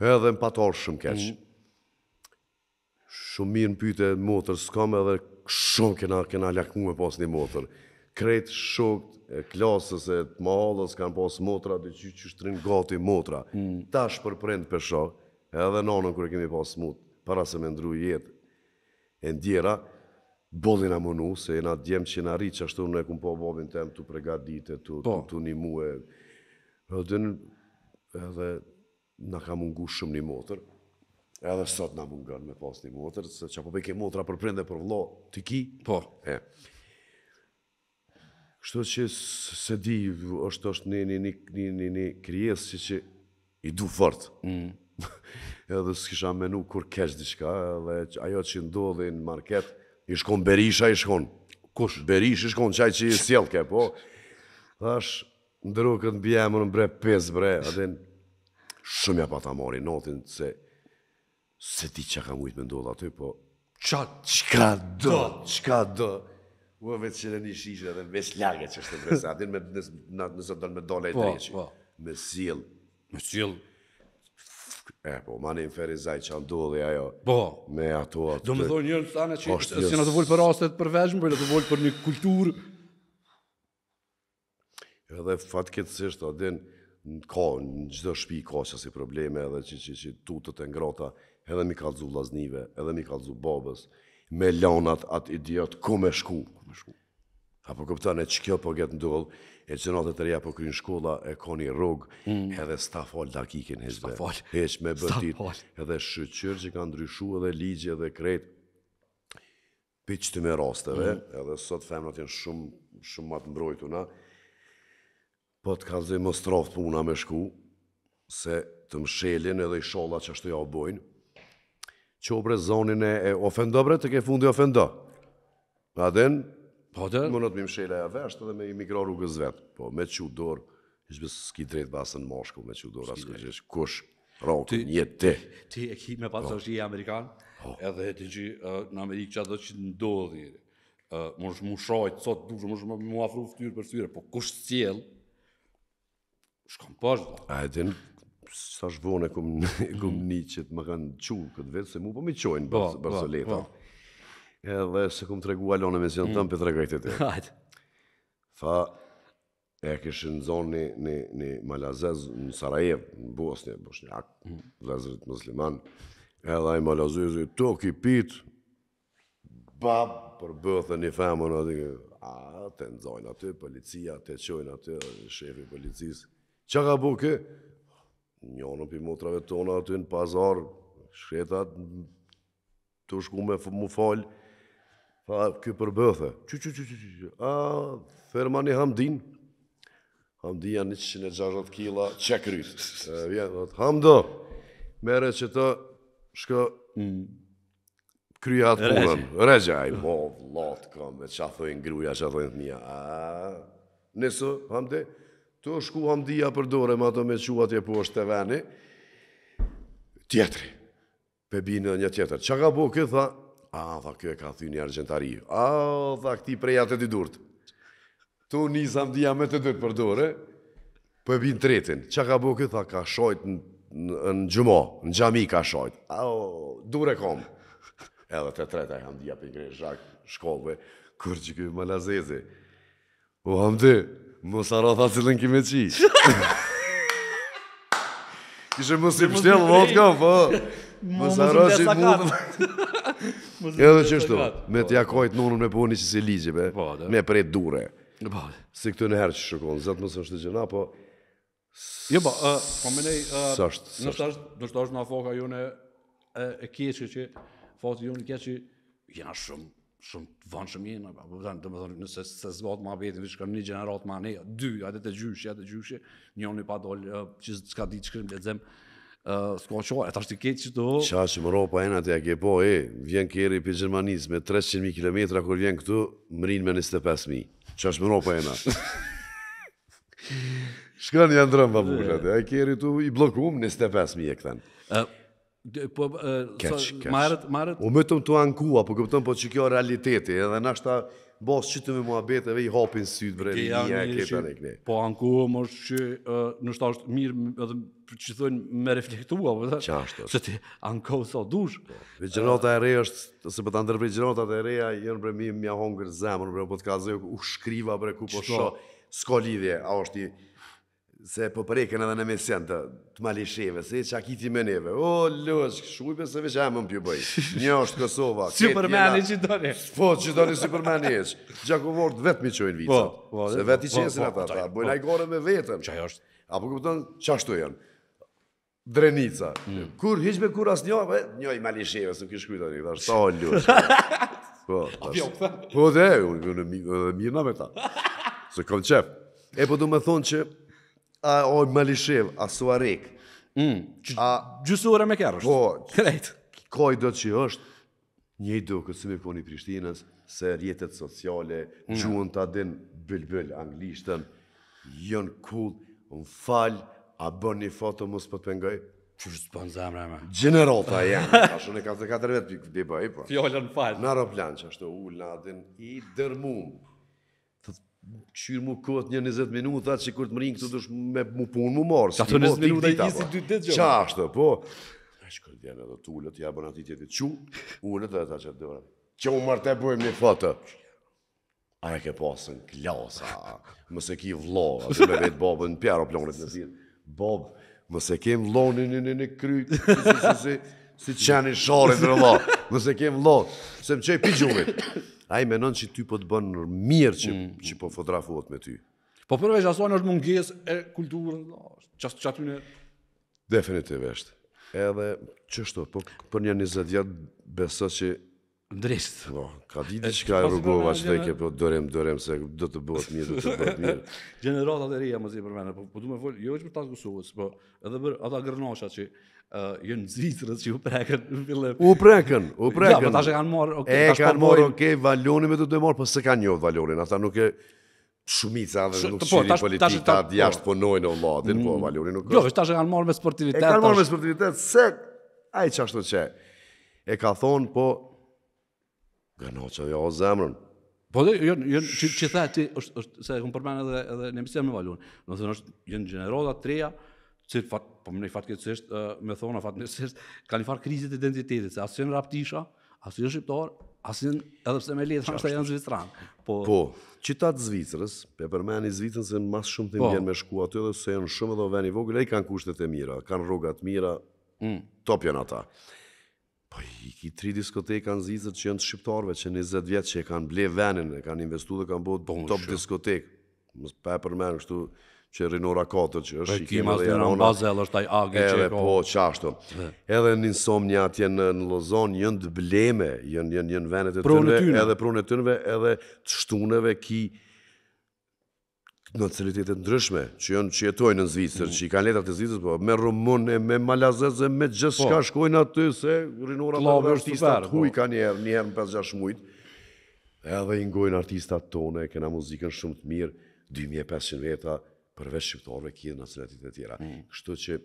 edhe më patarë shumë keqë. Mm -hmm. Shumë mirë në pyte motër, s'kam edhe shumë kena, kena lakmu me pas një motër kretë shokët e klasës e të mahalës kanë pas motra dhe që që shtrinë gati motra. Hmm. Tash Ta shpërprend për shokë, edhe nonën kërë kemi pas mutë, para se me ndru jetë e ndjera, bodhin a mënu, se e na djem që na rritë që ashtu në po po. e kumë po bobin të emë të prega ditë, të, të, një muë e... në, edhe në ka mungu shumë një motër, edhe sot në mungën me pas një motër, se që apo ke motra për prende për vlo, të ki? Po. E. Kështu që se di, është është një, një, një, një, një kryes që, që i du fort. Mm. edhe s'kisha menu kur kesh diqka, edhe ajo që ndodhe në market, i shkon Berisha, i shkon. Kush? Berisha, i shkon qaj që i sjelke, po. Dhe është, ndërru këtë bjemë në bre, pes bre, edhe në shumë ja pa ta mori notin, se se ti që ka mujtë me ndodhe aty, po. Qa, qka do, qka do. Qka do. Mu vetë që në një shishë edhe vesë lagë që është të vesë, me në atë do në me dole e Po, po. Me sëllë. Me sëllë. E, po, ma një më feri zaj që anë ajo. Po. Me ato atë Do me dhoj njërë të tane që është si në të vojtë për rastet për veshmë, për në të vojtë për një kulturë. Edhe fatë këtë adin, në ka, në gjithë shpi ka që si probleme edhe që që që që që që që edhe mi që që që me lanat atë idiot, ku me shku. Ku me shku. Apo këptan e që kjo po getë ndodhë, e që e të reja po kërinë shkolla e ka një rogë, mm. edhe sta falë da kikin Heq me bëtit. Edhe shëqyrë që ka ndryshu edhe ligje edhe kretë, pe që të me rasteve, mm. edhe sot femnat janë shumë, shumë matë mbrojtu na, po të kalëzim më strafë puna me shku, se të mshelin edhe i sholla që ashtu ja o bojnë, qobre zonin e ofendo bre, të ke fundi ofendo. Pa aden, po, më në të mim e avesht dhe me i mikro rrugës vetë, po me që dorë, i s'ki drejt basën moshku, me që dorë, asë kush, rokë, një te. Ti e ki me pasë po. është i Amerikanë, po. edhe e ti që në Amerikë që atë që të ndodhi, më është mu shrajtë, sot duzë, më është mu afru fëtyrë për fëtyrë, po kush të cjellë, shkom përshë. A e sa shvone kum, mhm. kum një që të më kanë çuq këtë vetë, se mu po më qojnë ba, po, ba, po, Barzoleta. Ba. Po. Edhe se kum të regu alone me zionë tëmë, mm. për të regajtë të të. Hajtë. Fa, e kështë në zonë një, malazez në Sarajev, në Bosnje, Bosnjak, mm. vlezërit musliman, edhe i malazez i ki pit, bab, për bëthe një aty. a të aty, policia, te qojnë aty, shefi policisë, që ka bu kë? njënën për mutrave tona aty në pazar, shketat, të shku me mu falj, a kjo përbëthe, që që që që që që, a, thërmani hamdin, hamdia 160 kila, që kryt, hamdo, mere që të shkë, mm. punën, regja, mo, vlatë kam, e që a thëjnë gruja, që a thëjnë të mija, a, nësë, hamdi, Këto është ku hamdia për dore, ma të me quatje tje po është të veni. Tjetëri, pe binë dhe një tjetër. Qa ka po këtë, tha? A, tha, kjo e ka thy një argentari. A, tha, këti prej atë të të durët. Tu njësë hamdia me të dytë për dore, pe binë të Qa ka po këtë, tha, ka shojt në gjumo, në gjami ka shojt. A, dure kom. Edhe të tretaj hamdia për një shak, shkollëve. Kërë që këtë më lazezi. O, Mos haro tha cilën kime qi. Kishe mos i pështjel vodka, po. Mos haro që mundë. Edhe që me po. t'ja kojt nonën me puhë një qësi ligje, Po, Me prej dure. Po, Se Si këtë në herë që shukon, zëtë mësë është të gjëna, po... Jo, po, po me nej... Sështë, do të thosh në afoka june e keqë që... Fati jone keqë, jena shumë shumë të vanë shumë jenë, po të më thonë, nëse se zbatë ma vetë, vishë kam një gjeneratë ma ne, dy, a të gjyshë, atë të gjyshë, një një pa dollë, që s'ka di që krimë, dhe zemë, s'ka qoha, e ta është të ketë që të... Qa që më ropa e në të jake po, e, vjen kjeri për Gjermaniz, me 300.000 km, kur vjen këtu, mërin me 25.000, qa është më ropa e në? Shkërën janë drëmë, babu, shëtë, a i kjeri tu po marrët marrët u mëton tu anku apo kupton po çkjo realiteti edhe na shtat bos çitë me muhabete ve i hapin syt vre ne ja e ke tani kle po anku mos çë në shtat është mirë edhe për çë me reflektua po çasto se ti anku sa dush po, ve gjërota e re është se po ta ndërprej gjërota të reja janë për mi mja hongër zemër për podcast u shkriva për ku po shoh skolidhje a është i se po prekën edhe në mision të, të malisheve, se që akiti me neve. O, lësh, shkujpe se veç e më pjë pjubëj. Një është Kosova. Superman i që doni. Po, që dore Superman i që. Gjakovor të vetë mi qojnë vicat. se vetë i qesin ata, ta bojnë ajë gore me vetëm. Qaj është? Apo këpëtën, që ashtu janë? Drenica. Kur, hiq me kur asë një, e, i malisheve, se më kishë kujta një, dhe është, o, lësh. Po, dhe, a më malishiv a suarik mm. a gjysura me kerrës po krejt koi do të është një do këtë sëmi më puni Prishtinës se rjetet sociale mm. gjuhën ta din bilbil anglishtën jon cool un fal a bën një foto mos po të pengoj Që është të në zemre me? General jenë, ka shumë 44 vetë për bëj, po. Fjollën falë. Në aeroplan që ashtu ullë në adin i dërmumë qyrë mu këtë një 20 minuta që kërë të më rinë këtë dush me mu punë mu morë. Po, po. Që ato 20 minuta e njësi 2 ditë gjë. Qa ashtë, po. E që djene dhe të ullët, t'ja bërë ati tjetë që, ullët, dhe ta që të dërë. Që mu mërë të bëjmë një fëtë. A e ke pasën klasa, mëse ki vlo, atë me vetë në pjarë o plonët në zinë. Bob, mëse kem vlo një një një në krytë, si, si, si, si. Si të qeni shorin të rëllot, nëse kem lot, se më qej pijumit. A i menon që ty po të bënë mirë që, mm. që po fotografuot me ty. Po përveç aso është munges e kulturën, no, që atë të Definitiv Edhe, që shto, po për një një zëtë vjetë, besë që... Ndrist. No, po, ka ditë që ka e rrugova që të ke po dërem, dërem, se do të bëhet mirë, do të bëhet mirë. Gjeneratat e rria, më zi për mene, po, po du me folë, jo është për ta të po edhe për ata gërnoqa që uh, jënë zvitrës që u prekën. U prekën, u prekën. Ja, kanë morë, okay, E kanë morë, okay, valjoni me të dojë morë, po se kanë njohë valjonin, ata nuk e shumica dhe nuk po, shiri politikat jashtë po në vladin, po valjoni nuk... Jo, është E kanë morë me sportivitet. E kanë morë me sportivitet, se, a i qashtu që, e ka thonë, po, gëno jo, o zemrën, Po dhe, jën, jo, jën, jo, që, që the, ti, është, është, se e këmë përmenë edhe, edhe në emisjen me valjonin, në thënë është, jënë generodat, treja, se fat po më i fat keq me më thonë fat më kanë një farë krizë të identitetit se asnjë raptisha, asnjë shqiptar, asnjë edhe pse me le të janë zvicran. Po. Po, qytet Zvicrës, e përmendin Zvicrën se më shumë të vjen po. me shku aty edhe se janë shumë edhe vënë vogël, ai kanë kushtet e mira, kanë rroga të mira, mm. top janë ata. Po i ki tri diskoteka në Zvicër që janë të shqiptarëve që në 20 vjet që kanë bler kanë investuar dhe kanë bërë po, top diskotek. Më pa kështu që rinora 4 që është Rekima, i kemë dhe jera unë. Rekima zdi në bazel është taj agi që e po. Po, që Edhe në insomnia atje në, në Lozon, jënë të bleme, jënë, jënë, jënë venet e tënve. Prune Edhe prune tynëve, edhe të shtuneve ki në cilitetet ndryshme, që jënë që jetojnë në Zvicër, që i kanë letrat e Zvicër, po, me rumune, me malazese, me gjithë shka shkojnë aty, se rinora të dhe artistat huj po. ka njerë, njerë në 5-6 mujtë, edhe i ingojnë artistat tone, kena muzikën shumë të mirë, 2500 veta, përveç shqiptarëve ki dhe nacionalitet të tjera. Mm. Kështu që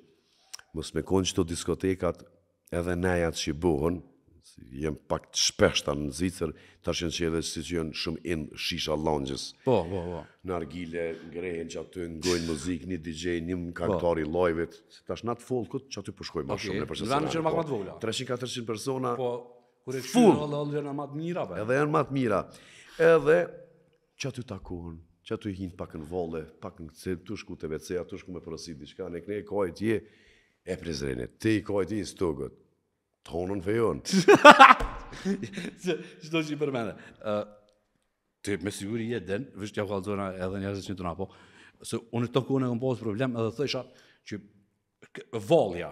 mos me konë qëto diskotekat edhe nejat që buhën, jem pak të shpeshta në Zvicër, ta që edhe si që jënë shumë in shisha lanjës. Po, po, po. Në argile, ngrehen po. që aty në gojnë muzikë, një DJ, një më kaktari lojvit. Se ta shnatë folë, këtë që aty përshkoj ma okay. shumë në Dhe Në vërë në qërë vogla. 300-400 persona, po, kure full. Kure që në allë, allë, allë, allë, allë, allë, allë, allë, allë, allë, allë, allë, allë që i hinë pak në vole, pak në cilë, të shku të vecea, të shku me përësit një në këne e kajt je, e prezrejnë, të i kajt je në stogët, të honën vejon. Qëto që i përmene? Të me siguri je den, vështë ja kalëzona edhe një asë që në të napo, se unë të kone e në posë problem edhe thësha që volja,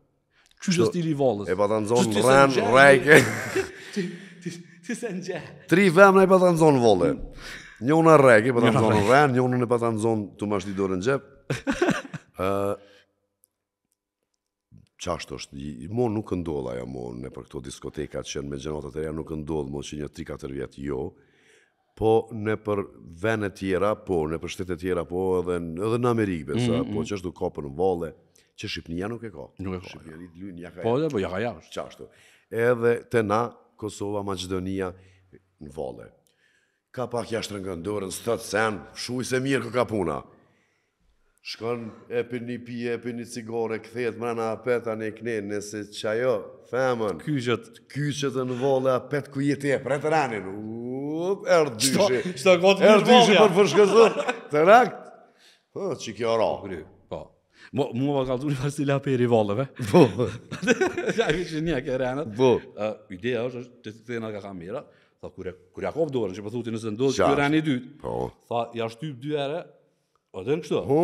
Qështë stili valës? E pa të nëzonë rënë, rejke. Ti se në Tri vemë e pa të nëzonë vole. Mm. Një unë rejke, pa të nëzonë rënë, një unë e pa të nëzonë të mashtë i dorë në Qashtë është, mo nuk ndodhë ajo mo në për këto diskoteka që në me gjenotat e reja nuk ndodhë mo që një 3-4 vjetë jo, po në për vene tjera, po në për shtetet tjera, po edhe në, edhe në Amerikë, mm, po mm. që kopën që Shqipnia nuk e ka. Nuk e ka. Shqipnia ditë jo. lujnë, ja ka Po, dhe, po, ja ka ja. Qashtu. Edhe të na, Kosova, Macedonia, në Valle. Ka pak jashtë në dorën, së thëtë sen, shuj se mirë kë ka puna. Shkon, e për një pije, e për një cigore, këthet, mërëna, apeta, e këne, nëse që ajo, femën, kyqët, kyqët e në vole, apet, ku jetë e, pre të ranin, up, erë dyshi, erë dyshi për fërshkëzër, të rakt, po, që kjo ra, po, Mo mu ka kallzu po. një farsë la për rivalëve. Po. Ja i vjen një që rënat. Po. Ideja është, ajo të të na ka kamera, tha kur kur Jakov dorën, çe po thotë nëse ndodh ky rani i dytë. Po. Tha ja shtyp dy herë. O dën kështu. Po,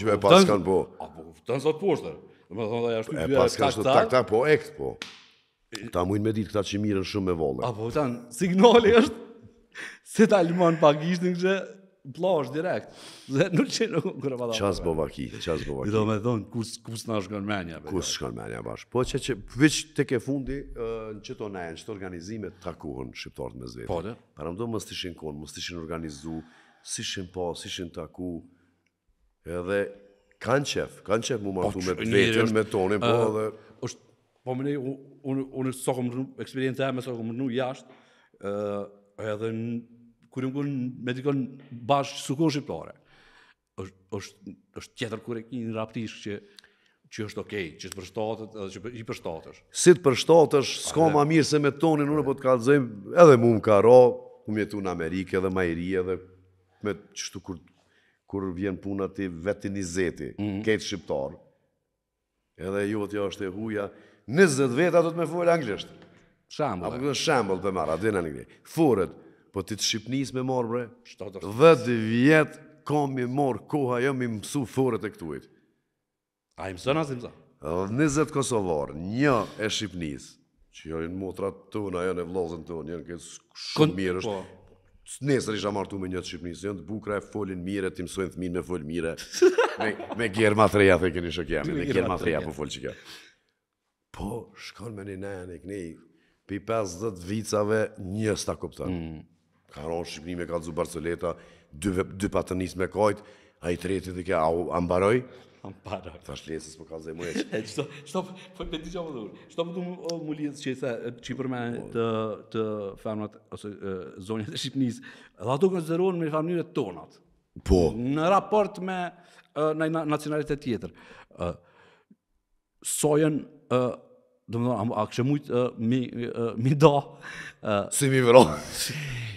jua pas kan po. Po, tan sot poshtë. Domethënë thonë, ja shtyp dy herë tak tak tak po ekst po. Ta mund me ditë këta çmirën shumë me vollë. Po tan signali është Se të alimon pak ishtë në këshë, plash direkt. Dhe nuk që nuk kërë pada. Qas bo vaki, qas bo I do me thonë, kus, kus na shkon menja. Kus shkon menja bash. Po që që, vëq të ke fundi, në që to nejen, që organizime të shqiptarët me zvetë. Po Para më do më stishin konë, më stishin organizu, si shim po, si shim taku, edhe kanë qef, kanë qef mu martu po, me të vetën, me tonin, po edhe... është, po më unë, unë, unë, unë, unë, unë, unë, unë, unë, unë, kur ju ngon me dikon bash sukon shqiptare. Ës është është tjetër kur e ke një raptish që që është okay, që të përshtatet edhe që i përshtatesh. Si të përshtatesh, s'ka më mirë se me tonin, unë po të kallzoj edhe mua më ka rro, ku më jetu në Amerikë edhe më i ri edhe me çtu kur kur vjen puna ti vetë 20, mm -hmm. ke shqiptar. Edhe ju atë jo është e huaja, 20 veta do të më fol anglisht. Shembull. Apo shembull për marrë, dhe në një gjerë. Po ti të shqipnis me morë bre Dhe të vjetë Kom me morë koha jo me mësu Fore të këtuit A i mësona si mësa Kosovar Një e shqipnis Që jo në motra në Jo në vlozën të Jo në këtë shumë mirë është po. Nesër isha martu me një të Shqipnisë, jënë të bukra e folin mire, ti mësojnë të me folin mire, me gjerë ma të reja, dhe me gjerë ma po folin që kemë. Po, shkon me një nëjën e këni, pi 50 vicave, njës të ka ronë Shqipëni me dy, dy me kajt, a i treti dhe kja, a u ambaroj? Ambaroj. Thash lesës për po kalzaj po më eqë. E, që. Shto për të më dhurë, qëto për të më lijetë që i që i përme po. të, të femnat, ose zonjët e Shqipënis, dhe ato konzideruan me e tonat. Po. Në raport me uh, nacionalitet tjetër. Sojën sojen Do më do, a kështë mujtë mi do. Si mi vëro.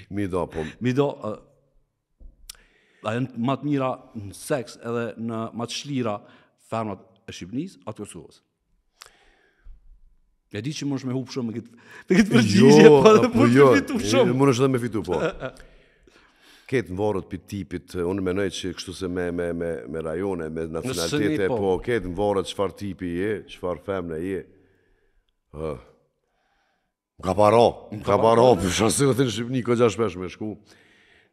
Mi do, po. Mi do, a jënë matë mira në seks edhe në matë shlira fermat e Shqipënis, atë kërësurës. E di që më është me hupë shumë të këtë jo, përgjishje, po dhe po, po, jo, më është me fitu shumë. Më është dhe me fitu, po. Ketë në varët për tipit, unë me nëjtë që kështu se me rajone, me nacionalitete, po. po ketë më varët qëfar tipi je, qëfar femne je, Më ka paro, më ka paro, për shansi dhe në Shqipëni, këgja shpesh me shku.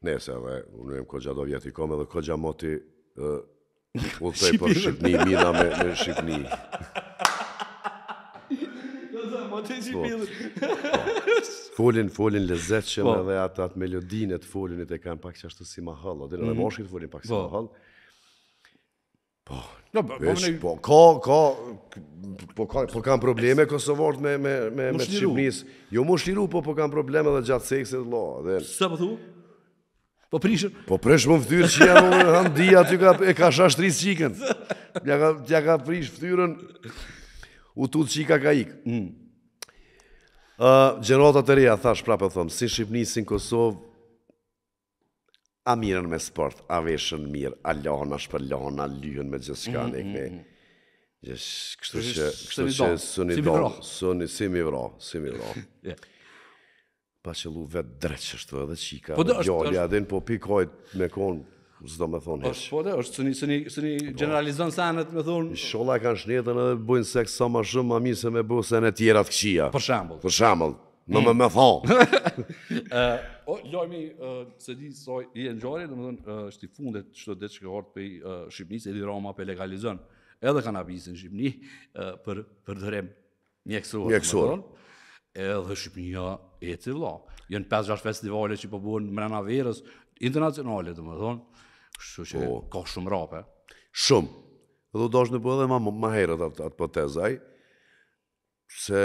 Nëse edhe, unë e më këgja do vjetë i kome dhe këgja moti u të për Shqipëni, mina me Shqipëni. Po. Folin, folin lezet që po. me atë atë melodinet, folinit e kam pak që ashtu si ma hëllë, dhe në mhm. moshkit folin pak si ma Po, po Jo, po, po, po, ka, ka, po, ka, po kanë probleme Kosovart me, me, me, me Shqipnis. Jo, mu shliru, po, po kanë probleme dhe gjatë seksit, lo. Dhe... Sa po thu? Po prishën? Po prishën më fëtyrë që janë në handia, aty ka, e ka shashtri çikën. Ja Tja ka, ja ka prishë fëtyrën, u tu të ka ikë. Mm. Uh, Gjerotat e reja, thash prapë e thëmë, si shqipnisin si Kosovë, a mirën me sport, a veshën mirë, a lahën, a shpëllahën, a lyhën me gjithë shka mm, në mm, mm. ikme. Kështu që, kështu që, së një do, së një, si mi vro, si mi vro. Pa që lu vetë dreqë është të edhe qika, po gjallja adin, po pikojt me konë, zdo me thonë heqë. Po dhe, është së një, së një, generalizon sanët me thonë. Shola kanë shnetën edhe bujnë seks sa ma shumë, ma mi se me bu se në tjera të këqia. Për shambull. Për shambull. Në më më thonë. O, lojmi, se di soj, i e nxori, dhe më dhënë, është i fundet që të detë që ke për pej Shqipni, se di Roma pe legalizën edhe kanabisin Shqipni për përdërem mjekësorën. Mjekësorën. Edhe Shqipnia e të vla. Jënë 5-6 festivale që i përbohen mrena verës, internacionalet, dhe më dhënë, shu që po. ka shumë rape. Shumë. Dhe do është në bëhe edhe ma herët atë për tezaj, se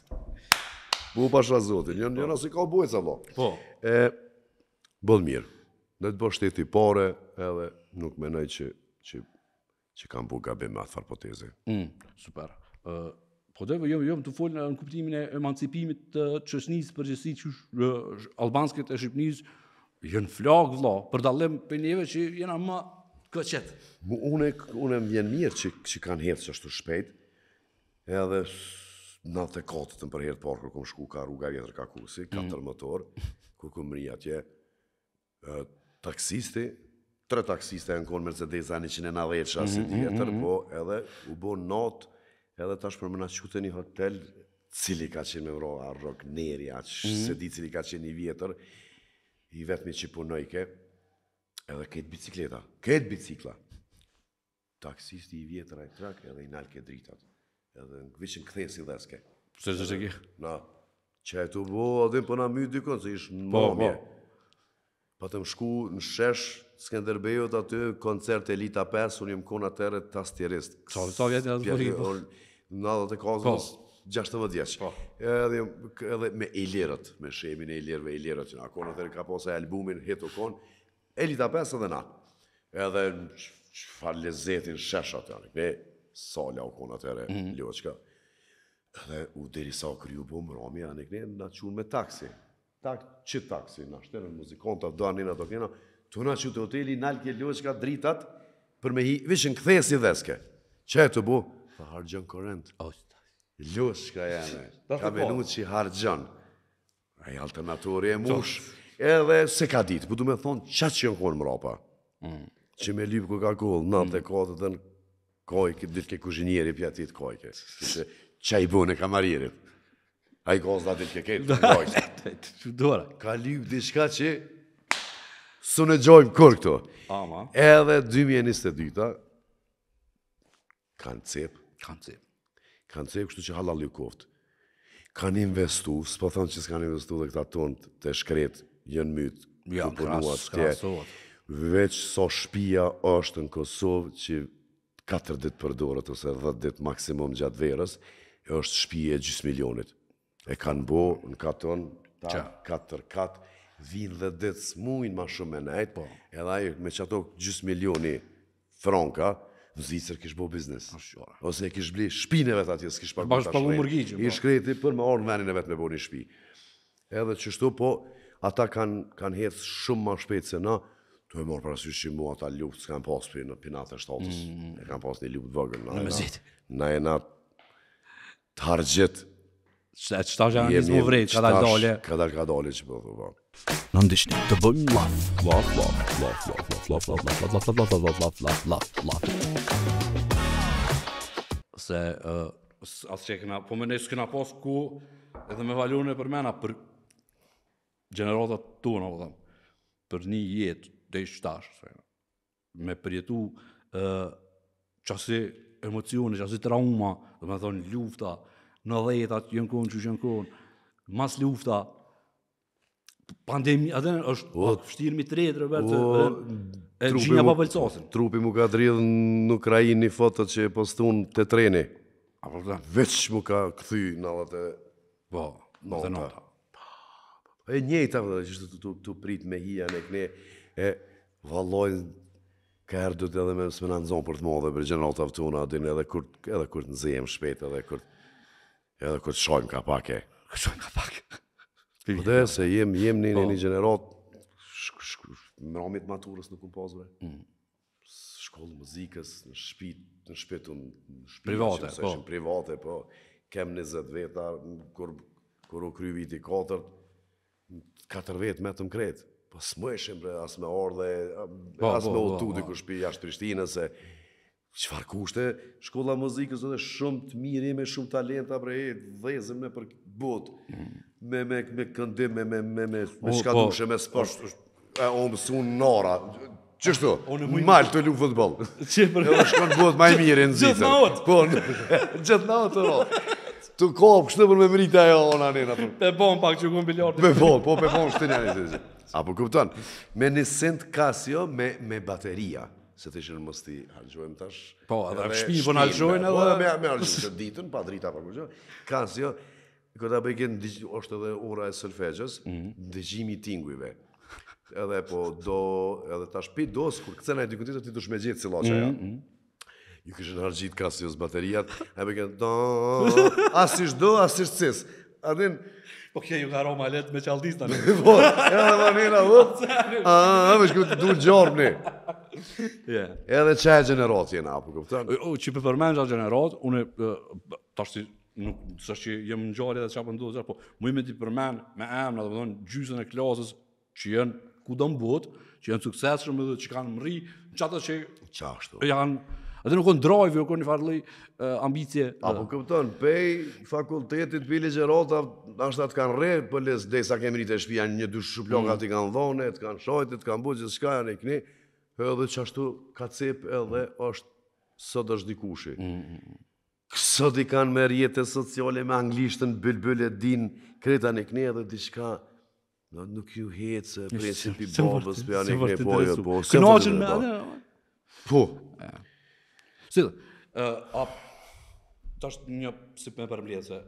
Bu pa shra zotin, njën njëna si ka bujtë, sa po. Po. E, bëllë mirë, në të bërë shteti pare, edhe nuk menaj që, që, që kam bu gabim me atë farpoteze. Mm, super. Uh, po dhe, jo, jo, të folë në kuptimin e emancipimit të për përgjësi që sh, sh, albansket e shqipnis, jënë flakë, vla, për dalem për njeve që jena më këqet. Unë e më vjen mirë që, që kanë herë që ashtu shpejt, edhe në të katë për më të parë, kërë shku ka rruga vjetër ka kusi, ka mhm. tërë mëtorë, kërë kom rria taksisti, tre taksiste e në konë Mercedes a 190 që asë vjetër, po edhe u bo natë, edhe tash për më në qute një hotel, cili ka qenë me vro, a rrëk nëri, a që mhm. se di cili ka qenë një vjetër, i vetëmi që punojke, edhe këtë bicikleta, këtë bicikla, taksisti i vjetër a i trak edhe i nalë këtë dritat edhe në vishin këthej si dheske. Qështë është e kje? Na, që e të bo, adhe për na mytë dykon, se ishë në po, po. mamje. Po, po. Pa të më shku në shesh, Skenderbejot aty, koncert e Lita 5, unë jëmë kona të ere të asë tjerist. Qa, të vjetë një dhe të vërri? Në adhe të kazës, gjashtë të vëtë Po. po. Edhe me Ilirët, me shemin e Ilirëve, Ilirët, që na kona të ka posa e albumin, hitu kon, e Lita 5 edhe na. Edhe në farë lezetin shesh atë, sa një u konë atëre, mm -hmm. ljoqka. Dhe u deri sa u kryu bom rami, a ne këne në qunë me taksi. Tak, që taksi, nga shtenë me zikon, të doa një të kena. Tu në qutë hoteli, nga lëke ljoqka dritat, për me hi, vishë në këthejë si dheske. Që e të bu? Për hargjën korent. Ljoqka jene, ka menu që hargjën. A i alternatori e mush. Edhe se ka ditë, për po du me thonë qatë që në jo konë më rapa. Mm Që me lypë ku kohë, në kohë Kojke, këtë ke kuzhinjeri për ati të Se që i bunë e kamarjerit. A i gozë da dhëtë ke ke të Da, që dora. Ka lypë dhe që su në gjojmë kur këto. Ama. Edhe 2022, ta cepë. Kanë cepë. Kanë cepë. Kanë cepë kështu që halal ju kohët. Kanë investu, së po thonë që s'kanë kanë investu dhe këta tonë të shkretë jënë mytë. Ja, Veç so shpia është në Kosovë që 4 ditë për dorët ose 10 ditë maksimum gjatë verës, është shpije e gjysë milionit. E kanë bo në katon, ta 4-4, vinë dhe ditë së mujnë ma shumë e nejtë, po. edhe ajë me qato gjysë milioni franka, në Zvicër kishë bo biznes. Po, ose e kishë bli shpineve të atjes, kishë pagu të shrejnë. Po. I shkreti për me orën venin e vetë me bo një shpi. Edhe qështu, po, ata kanë kan hecë shumë ma shpejtë se na, Tu e morë parasysh që mua ta ljubë s'kam pasë për në pinatë e shtatës. E kam pasë një ljubë të vëgën. Në mëzit. Në e na të hargjit. Qëta që të janë njëzë më vrejtë, këtë dalje ka dole. Këtë ka dole që bërë. Në ndishtë të bëjmë laf, laf, laf, laf, laf, laf, laf, laf, laf, laf, laf, laf, laf, laf, laf, laf, laf, laf. Se, asë që këna, po më nëjë s'këna pasë ku edhe me valjurën e për mena, për gjeneratët tonë, për një jetë, dhe i shtash, me përjetu qasi emocione, qasi trauma, dhe me thonë lufta, në dhejta që jënë konë, që jënë konë, mas lufta, pandemi, dhe është shtirë mi tretë, e gjinja pa pëllësasin. Trupi mu ka dridhë në krajin një fotët që e postun të treni, po, po. veç mu ka këthy në po, dhe pa, nota. E njëta, që shtë të prit me hija në këne, e valoj ka herë dhëtë edhe me së më në nëzonë për të modhe për gjenerat të aftuna, adin edhe kur, edhe kur të nëzijem shpet, edhe kur, edhe kur të shojmë ka pak e. Kur shojmë ka pak. Për dhe se jem, jem një një, një gjenerat, më ramit maturës në kumpozve, mm. shkollë muzikës, në shpit, në shpitu, private, po. shumë private, po, kem 20 vetar, kur, kur u kry viti katër 4 vetë me të mkretë, po smëshim bre as me ordhe po, as po, me ulë po, tuti ku shtëpi jashtë Prishtinës se çfarë kushte shkolla muzikës zonë shumë të mirë me shumë talenta bre, e vëzëm me për but me me me këndim me me me me me çka me sport është o mësun nora Çështë, unë më mal të luaj futboll. Çe për shkon buot më mirë nxitë. Po, gjithnaut. Tu kop, kështu më vrit ajo ona ne na. Me bon pak që kum biljard. Me bon, po me bon shtëni ne. Apo kupton? Me një sent Casio jo, me me bateria, se të shën mos ti haljojm tash. Po, edhe në shtëpi po na haljojnë po, edhe. Po me me haljojm ditën pa drita apo gjë. Casio, kur ta bëj është edhe ura e solfexhës, mhm. dëgjimi i tingujve. Edhe po do, edhe tash pi dos kur kthenai diku ti do të shmejë cilloja. Mhm, mhm ju kishin hargjit krasios bateriat, e me kënë, asish do, asish cis. Adin, Po kje ju nga Roma let me qaldista në. Po, ja dhe manina, po. A, a, me shku du gjorë një. Edhe qaj e gjenerot jena, apo këpëtan? O, që për përmen qaj gjenerot, unë, ta shti, nuk, së që jem në gjarë edhe qa për ndodhë, po, po mu i me ti përmen me emna, dhe përdojnë, gjysën e klasës që jenë ku do më që jenë sukseshëm edhe që kanë mëri, në qatë që... Janë, Atë nuk kanë drive, nuk kanë farë ambicie. Apo kupton, pej fakultetit të ligjërota ashta të kanë rre për po les dhe sa kemi rritë shtëpia një dy shuplok ti mm. kanë dhone, të kanë shojtë, të kanë bujë gjithçka janë ikni. këni. Edhe çashtu ka cep edhe është sot është dikushi. Mm, mm, sot i kanë me rjetët sociale me anglishtën, bëllbëllë din, kreta në këne edhe diçka, no, nuk ju hetë se prinsipi babës, për janë i këne bojë, po, Si dhe? a, ta është një si për mbljese,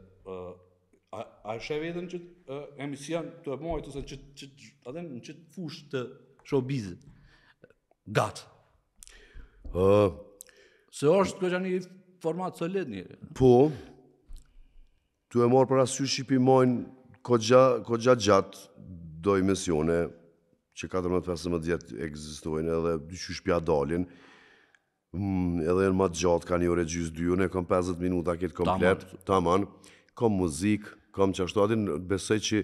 a, a e vetën që uh, emision të e mojtë, ose që, që, që, në që të fush të showbizit? Gat. se është kjo që një format solid njëri. Po, të e morë për asyë shqipi mojnë ko gja, gjatë do emisione që 14-15 vjetë egzistojnë edhe dy qysh pja dalin. Mm, edhe në më të gjatë ka një ore gjysë dy, e kom 50 minuta këtë komplet, taman, kom muzikë, kom qashtu atin, besoj që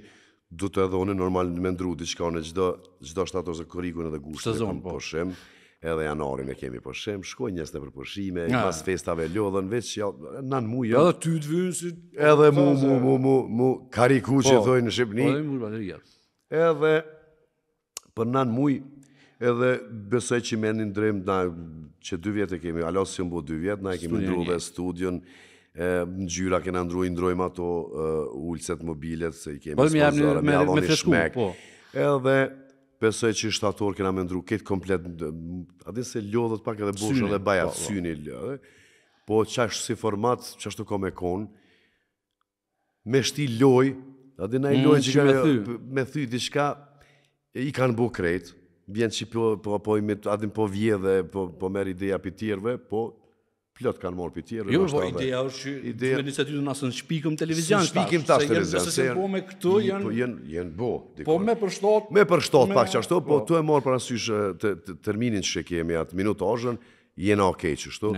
du të edhe unë normal me ndru, di qka unë gjdo, gjdo shtator se korikun edhe gushtë, kom po. edhe janarin e kemi përshem, shkoj njës të përpërshime, pas festave lodhen, veç nën mu, edhe ty të edhe mu, mu, mu, mu, mu, kariku që dojnë po. në Shqipni, po, edhe, për nën muj edhe besoj që meni në drejmë, na që dy vjetë e kemi, alo si mbo dy vjetë, na e kemi ndru dhe studion, në gjyra kena ndru, ndrujmë, ndrujmë ato ullëset mobilet, se i kemi po, sponsorë, me me shmek. po. Edhe besoj që shtatorë kena me ndru, ketë komplet, adin se lodhët pak edhe bushën dhe bajat, po, po. syni ljodhët, po që si format, që ashtë të kom e konë, me shti loj, adin a i mm, loj që me thy, me thy, diçka, i kanë bu krejtë, vjen që po, po, po i mitë po vje dhe po, po meri ideja për tjerve, po plot kanë morë për tjerëve. Jo, po ideja është që ideja... me njësë aty të nasën shpikëm televizian, shpikëm tash televizian, se jenë po me këtu, jenë... Po jenë jen bo, dikur. Po me për me për me... pak që ashtu, po, po tu e morë për asysh të, të, të terminin që kemi atë minutazhën, jenë okej okay, që shtu,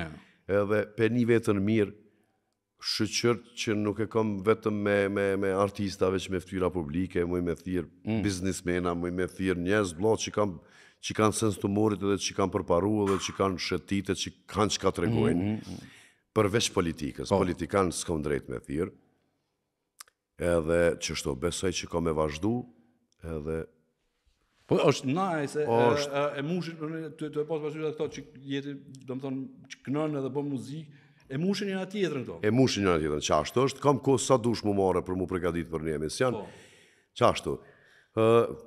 edhe për një vetën mirë, shëqërt që nuk e kam vetëm me, me, me artista, veç me ftyra publike, muj me thirë mm. biznismena, muj me thirë njës blot që kam që kanë sens të morit edhe që kanë përparu edhe që kanë shëtitet, që kanë që ka të regojnë, mm -hmm. përveç politikës, oh. politikanë s'kom drejt me thyrë. edhe që shto besoj që kam e vazhdu, edhe Po është nice, është... e, e, e të, e posë pasurit e këto që jeti, do më thonë, që kënën edhe po muzikë, E mushin njëra tjetër në to. E mushin njëra tjetër, qashtu është, kam ko sa dush mu mare për mu pregadit për një emision. Po. Qashtu,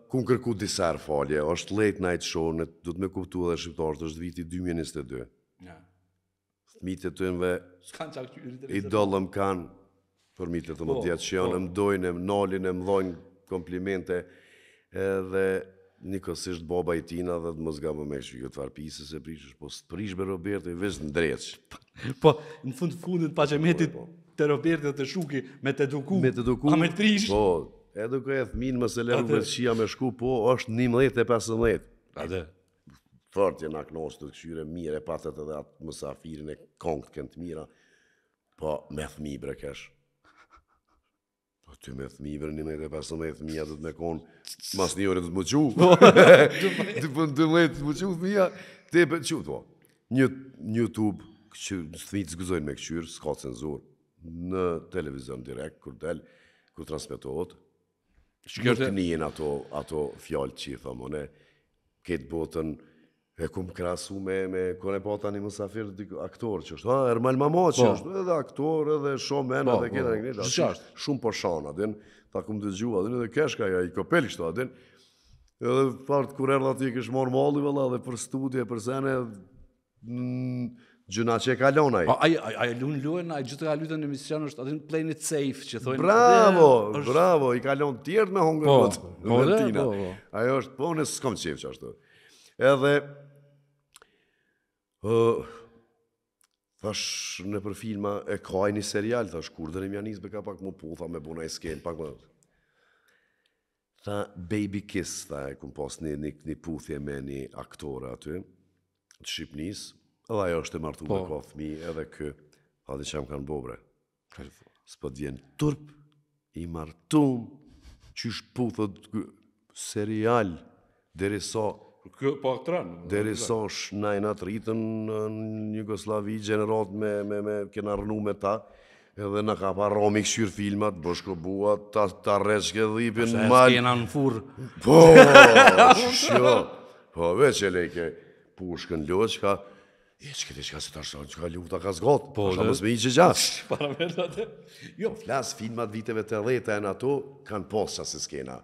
ku në kërku disar falje, është late night show, në du të me kuptu edhe shqiptarët, është viti 2022. Ja. Mitët të nëve, i dollëm po, kanë për mitët të më djetë që janë, po. më dojnë, më nalinë, më dojnë komplimente, edhe një kësisht boba i tina dhe të më zga më meshë, jo të farë pisë se prishësh, po së të prishë me Roberto i vështë në drecë. po, në fund fundit pa që metit po. po. të Roberto të shuki me të duku, me të duku a me të prishë. Po, edhe kërë e thminë më se lërë me të shia me shku, po, është një mëdhet e pasë mëdhet. A dhe? Thërët jenë aknosë të këshyre mire, patët edhe atë mësafirin e kongët këntë mira, po, me thmi bre keshë ty me të mivër një nëjtë e pasë nëjtë mija dhëtë me konë, mas një orë dhëtë më qu, të për në të më të po. më qu, të mija, të e për qu, të po, një YouTube, që të mi të zgëzojnë me këqyrë, s'ka të cenzurë, në televizion direkt, kur delë, kur transmitohet, që kërë të njën ato fjallë që i thëmë, këtë botën, E kum krasu me, me kone po ata një mësafirë, aktorë që është, Ermal Mamo që po. është, edhe aktorë, edhe po, po, po. shumë mena po, dhe kjene shumë po shana, adin, ta kum të zgjua, adin, edhe keshka ja i kopeli shto, adin, edhe partë kur erë ati kësh morë mollu, edhe për studi e për sene, gjuna që e kalonaj. A ai lunë luen, a gjithë të kalutën në misionë është atin plane it safe, që thonë. Bravo, është... bravo, i kalon tjertë me hongërë, po, po, po, po, po, po, po, Uh, thash në për filma, e ka një serial, thash kur dhe në be ka pak më po, tha me bona e skel, pak më... Tha Baby Kiss, tha e kum pas një, një, një puthje me një aktore aty, të Shqipnis, edhe ajo është e martu me po. ka fmi, edhe kë, tha dhe që kanë bobre. Së për të vjenë turp, i martu, që shpu, thot, serial, dhe resa, po aktran. Deri sosh na i rritën në Jugosllavi gjenerat me me me kena rnu me ta edhe na ka pa Romi kshir filmat Boshkobua ta ta rreshke dhipin mal. Ne në furr. Po. po veç e leke pushkën loçka. E çka ti çka se tash son çka lufta ka zgjat. Po, ashtu mos më hiqë gjatë. Para vetë. Jo, flas filmat viteve të e në ato kanë posa se skena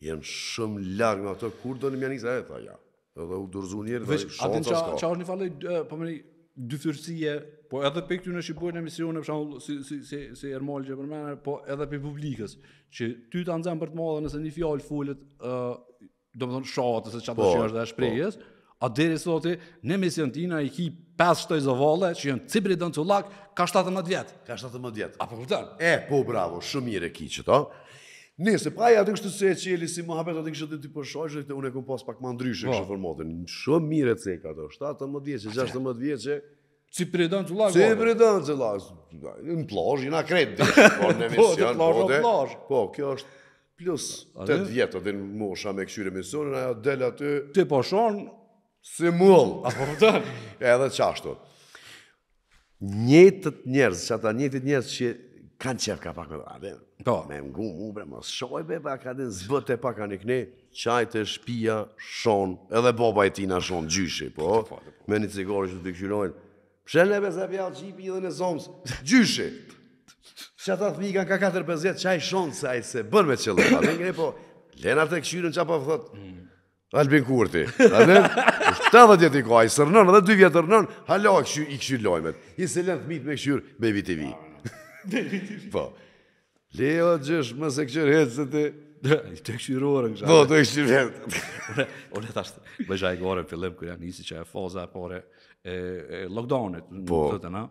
jenë shumë lagë në ato, kur do në mjanisa e, tha ja edhe u dërzu njerë dhe shonca s'ka. Atin qa, qa është një falej, po mëri, dyftërësie, po edhe për këtë në Shqipojnë emisione, për shumë si, si, si, si Ermal që e po edhe për publikës, që ty të anëzem për të madhe nëse një fjallë fullet, do më tonë po, shatë, se që atë që është dhe po. shprejës, A deri sot në mision tin ai ki pas shtoj zavalle që janë cibri dancullak ka 17 vjet, ka 17 vjet. A po kupton? E po bravo, shumë mirë e kiçet, ha. Nëse pra ja të kështu se e qeli si mohabet atë kështu ti po shohësh se unë e kam pas pak më ndryshe kështu po. për Shumë mirë e cek ato, 17 vjeçë, 16 vjeçë. Si pritën të lagu. Si pritën të lagu. Un plaj, ina kredi. Po në mision, po. Po, kjo është plus 8 vjet atë mosha me këtyre misionin, ajo del aty. Ti po shon si mull. A po të? Po Edhe çashtu. Njëtë njerëz, çata njëtë njerëz që kanë qëfë ka pak me bërë, po. me më bre, më shohi be, pa ka dhe zbët e pa ka një këni, qajtë e shpia, shonë, edhe boba e tina shonë, gjyshi, po, po, me një cikori që të të këshyrojnë, pshën e beze fjallë gjipi dhe në zomës, gjyshi, që ata thmi kanë ka 4-50, qaj shonë se se bërë me qëllë, pa dhe po, lena të këshyrën që apo fëthët, hmm. Albin Kurti, të dhe djetë i kaj, sërnën, edhe dy vjetë rënën, halak i këshyllojmet, i se lënë të me këshyrë Baby TV po. Leo gjësh më se këqyrë hecë e tek po, I të këqyrë orën Po, të këqyrë hecë. Unë e më me gore fillim kërë janë nisi që e foza e pore e, lockdownit. Po. Të të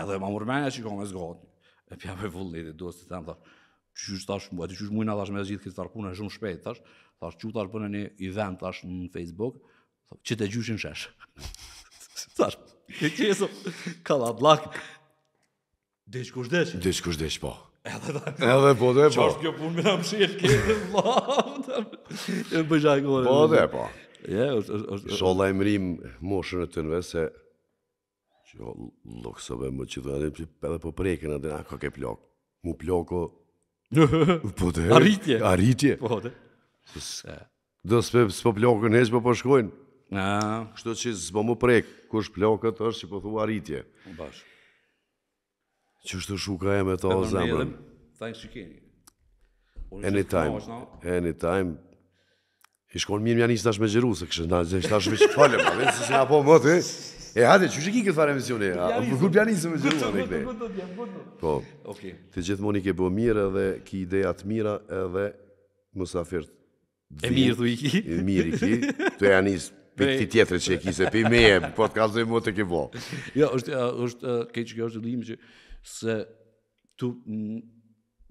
Edhe më mërmenja që i kome zgodë. E pja me vullë dhe të të të të të të të të të të të të të të të të të të të tash, të të të të të të tash të të të të të Desh kush desh? Desh kush desh, po. Edhe ta. Edhe po, dhe po. Qashtë kjo punë me në mshirë, kje dhe vlamë. E bëgja e kore. Po, dhe po. Je, është... Ës, ës, ës, Shola e mrim moshën e të nëve se... Jo, loksove më që dhe edhe po preken edhe nga ka ke plok. Mu ploko... po dhe... Arritje. Arritje. Po dhe. Do s'pe po plokën heq po po shkojnë. Na. Kështu që s'po mu prek, kush plokët është që po thua arritje. Po, bashkë. Që është të shuka e me të o zemrën? Në në në edhem, thajnë shikeni. E një time, I shkonë mirë më janë me gjeru, se kështë nga zemë, shtash shumë i që falem, a vetë se se nga po më të, e hadit, që që ki këtë fare emisioni? Kërë pjani se me gjeru, a këtë? Po, të gjithë moni ke bërë mirë edhe ki idejat mira edhe Musafir E mirë të i ki? E mirë i ki, të e anisë Për këti tjetërë që e kise, për me e, po për të ka zëjmë o të kebo. Jo, është, kej që kjo është të dhjimë që se tu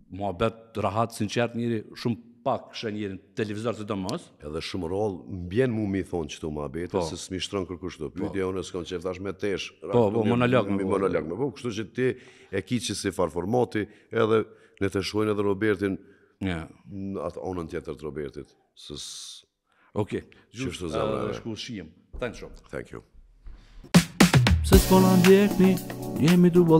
mua bet rahat, sinqert njëri, shumë pak shë njëri në televizor të domës. Edhe shumë rol, mbjen mu mi thonë që tu mua bet, po. se s'mi shtronë kërkush të pyti, unë e s'kam që eftash me tesh. po, po, monolog me po. Monolog me po, kështu që ti e ki që si farformoti, edhe në të shuajnë edhe Robertin, në atë onën tjetër të Robertit, Sës... Ok. okay. gjithë të zemë. shumë. Thank you. Se s'pona jemi du bo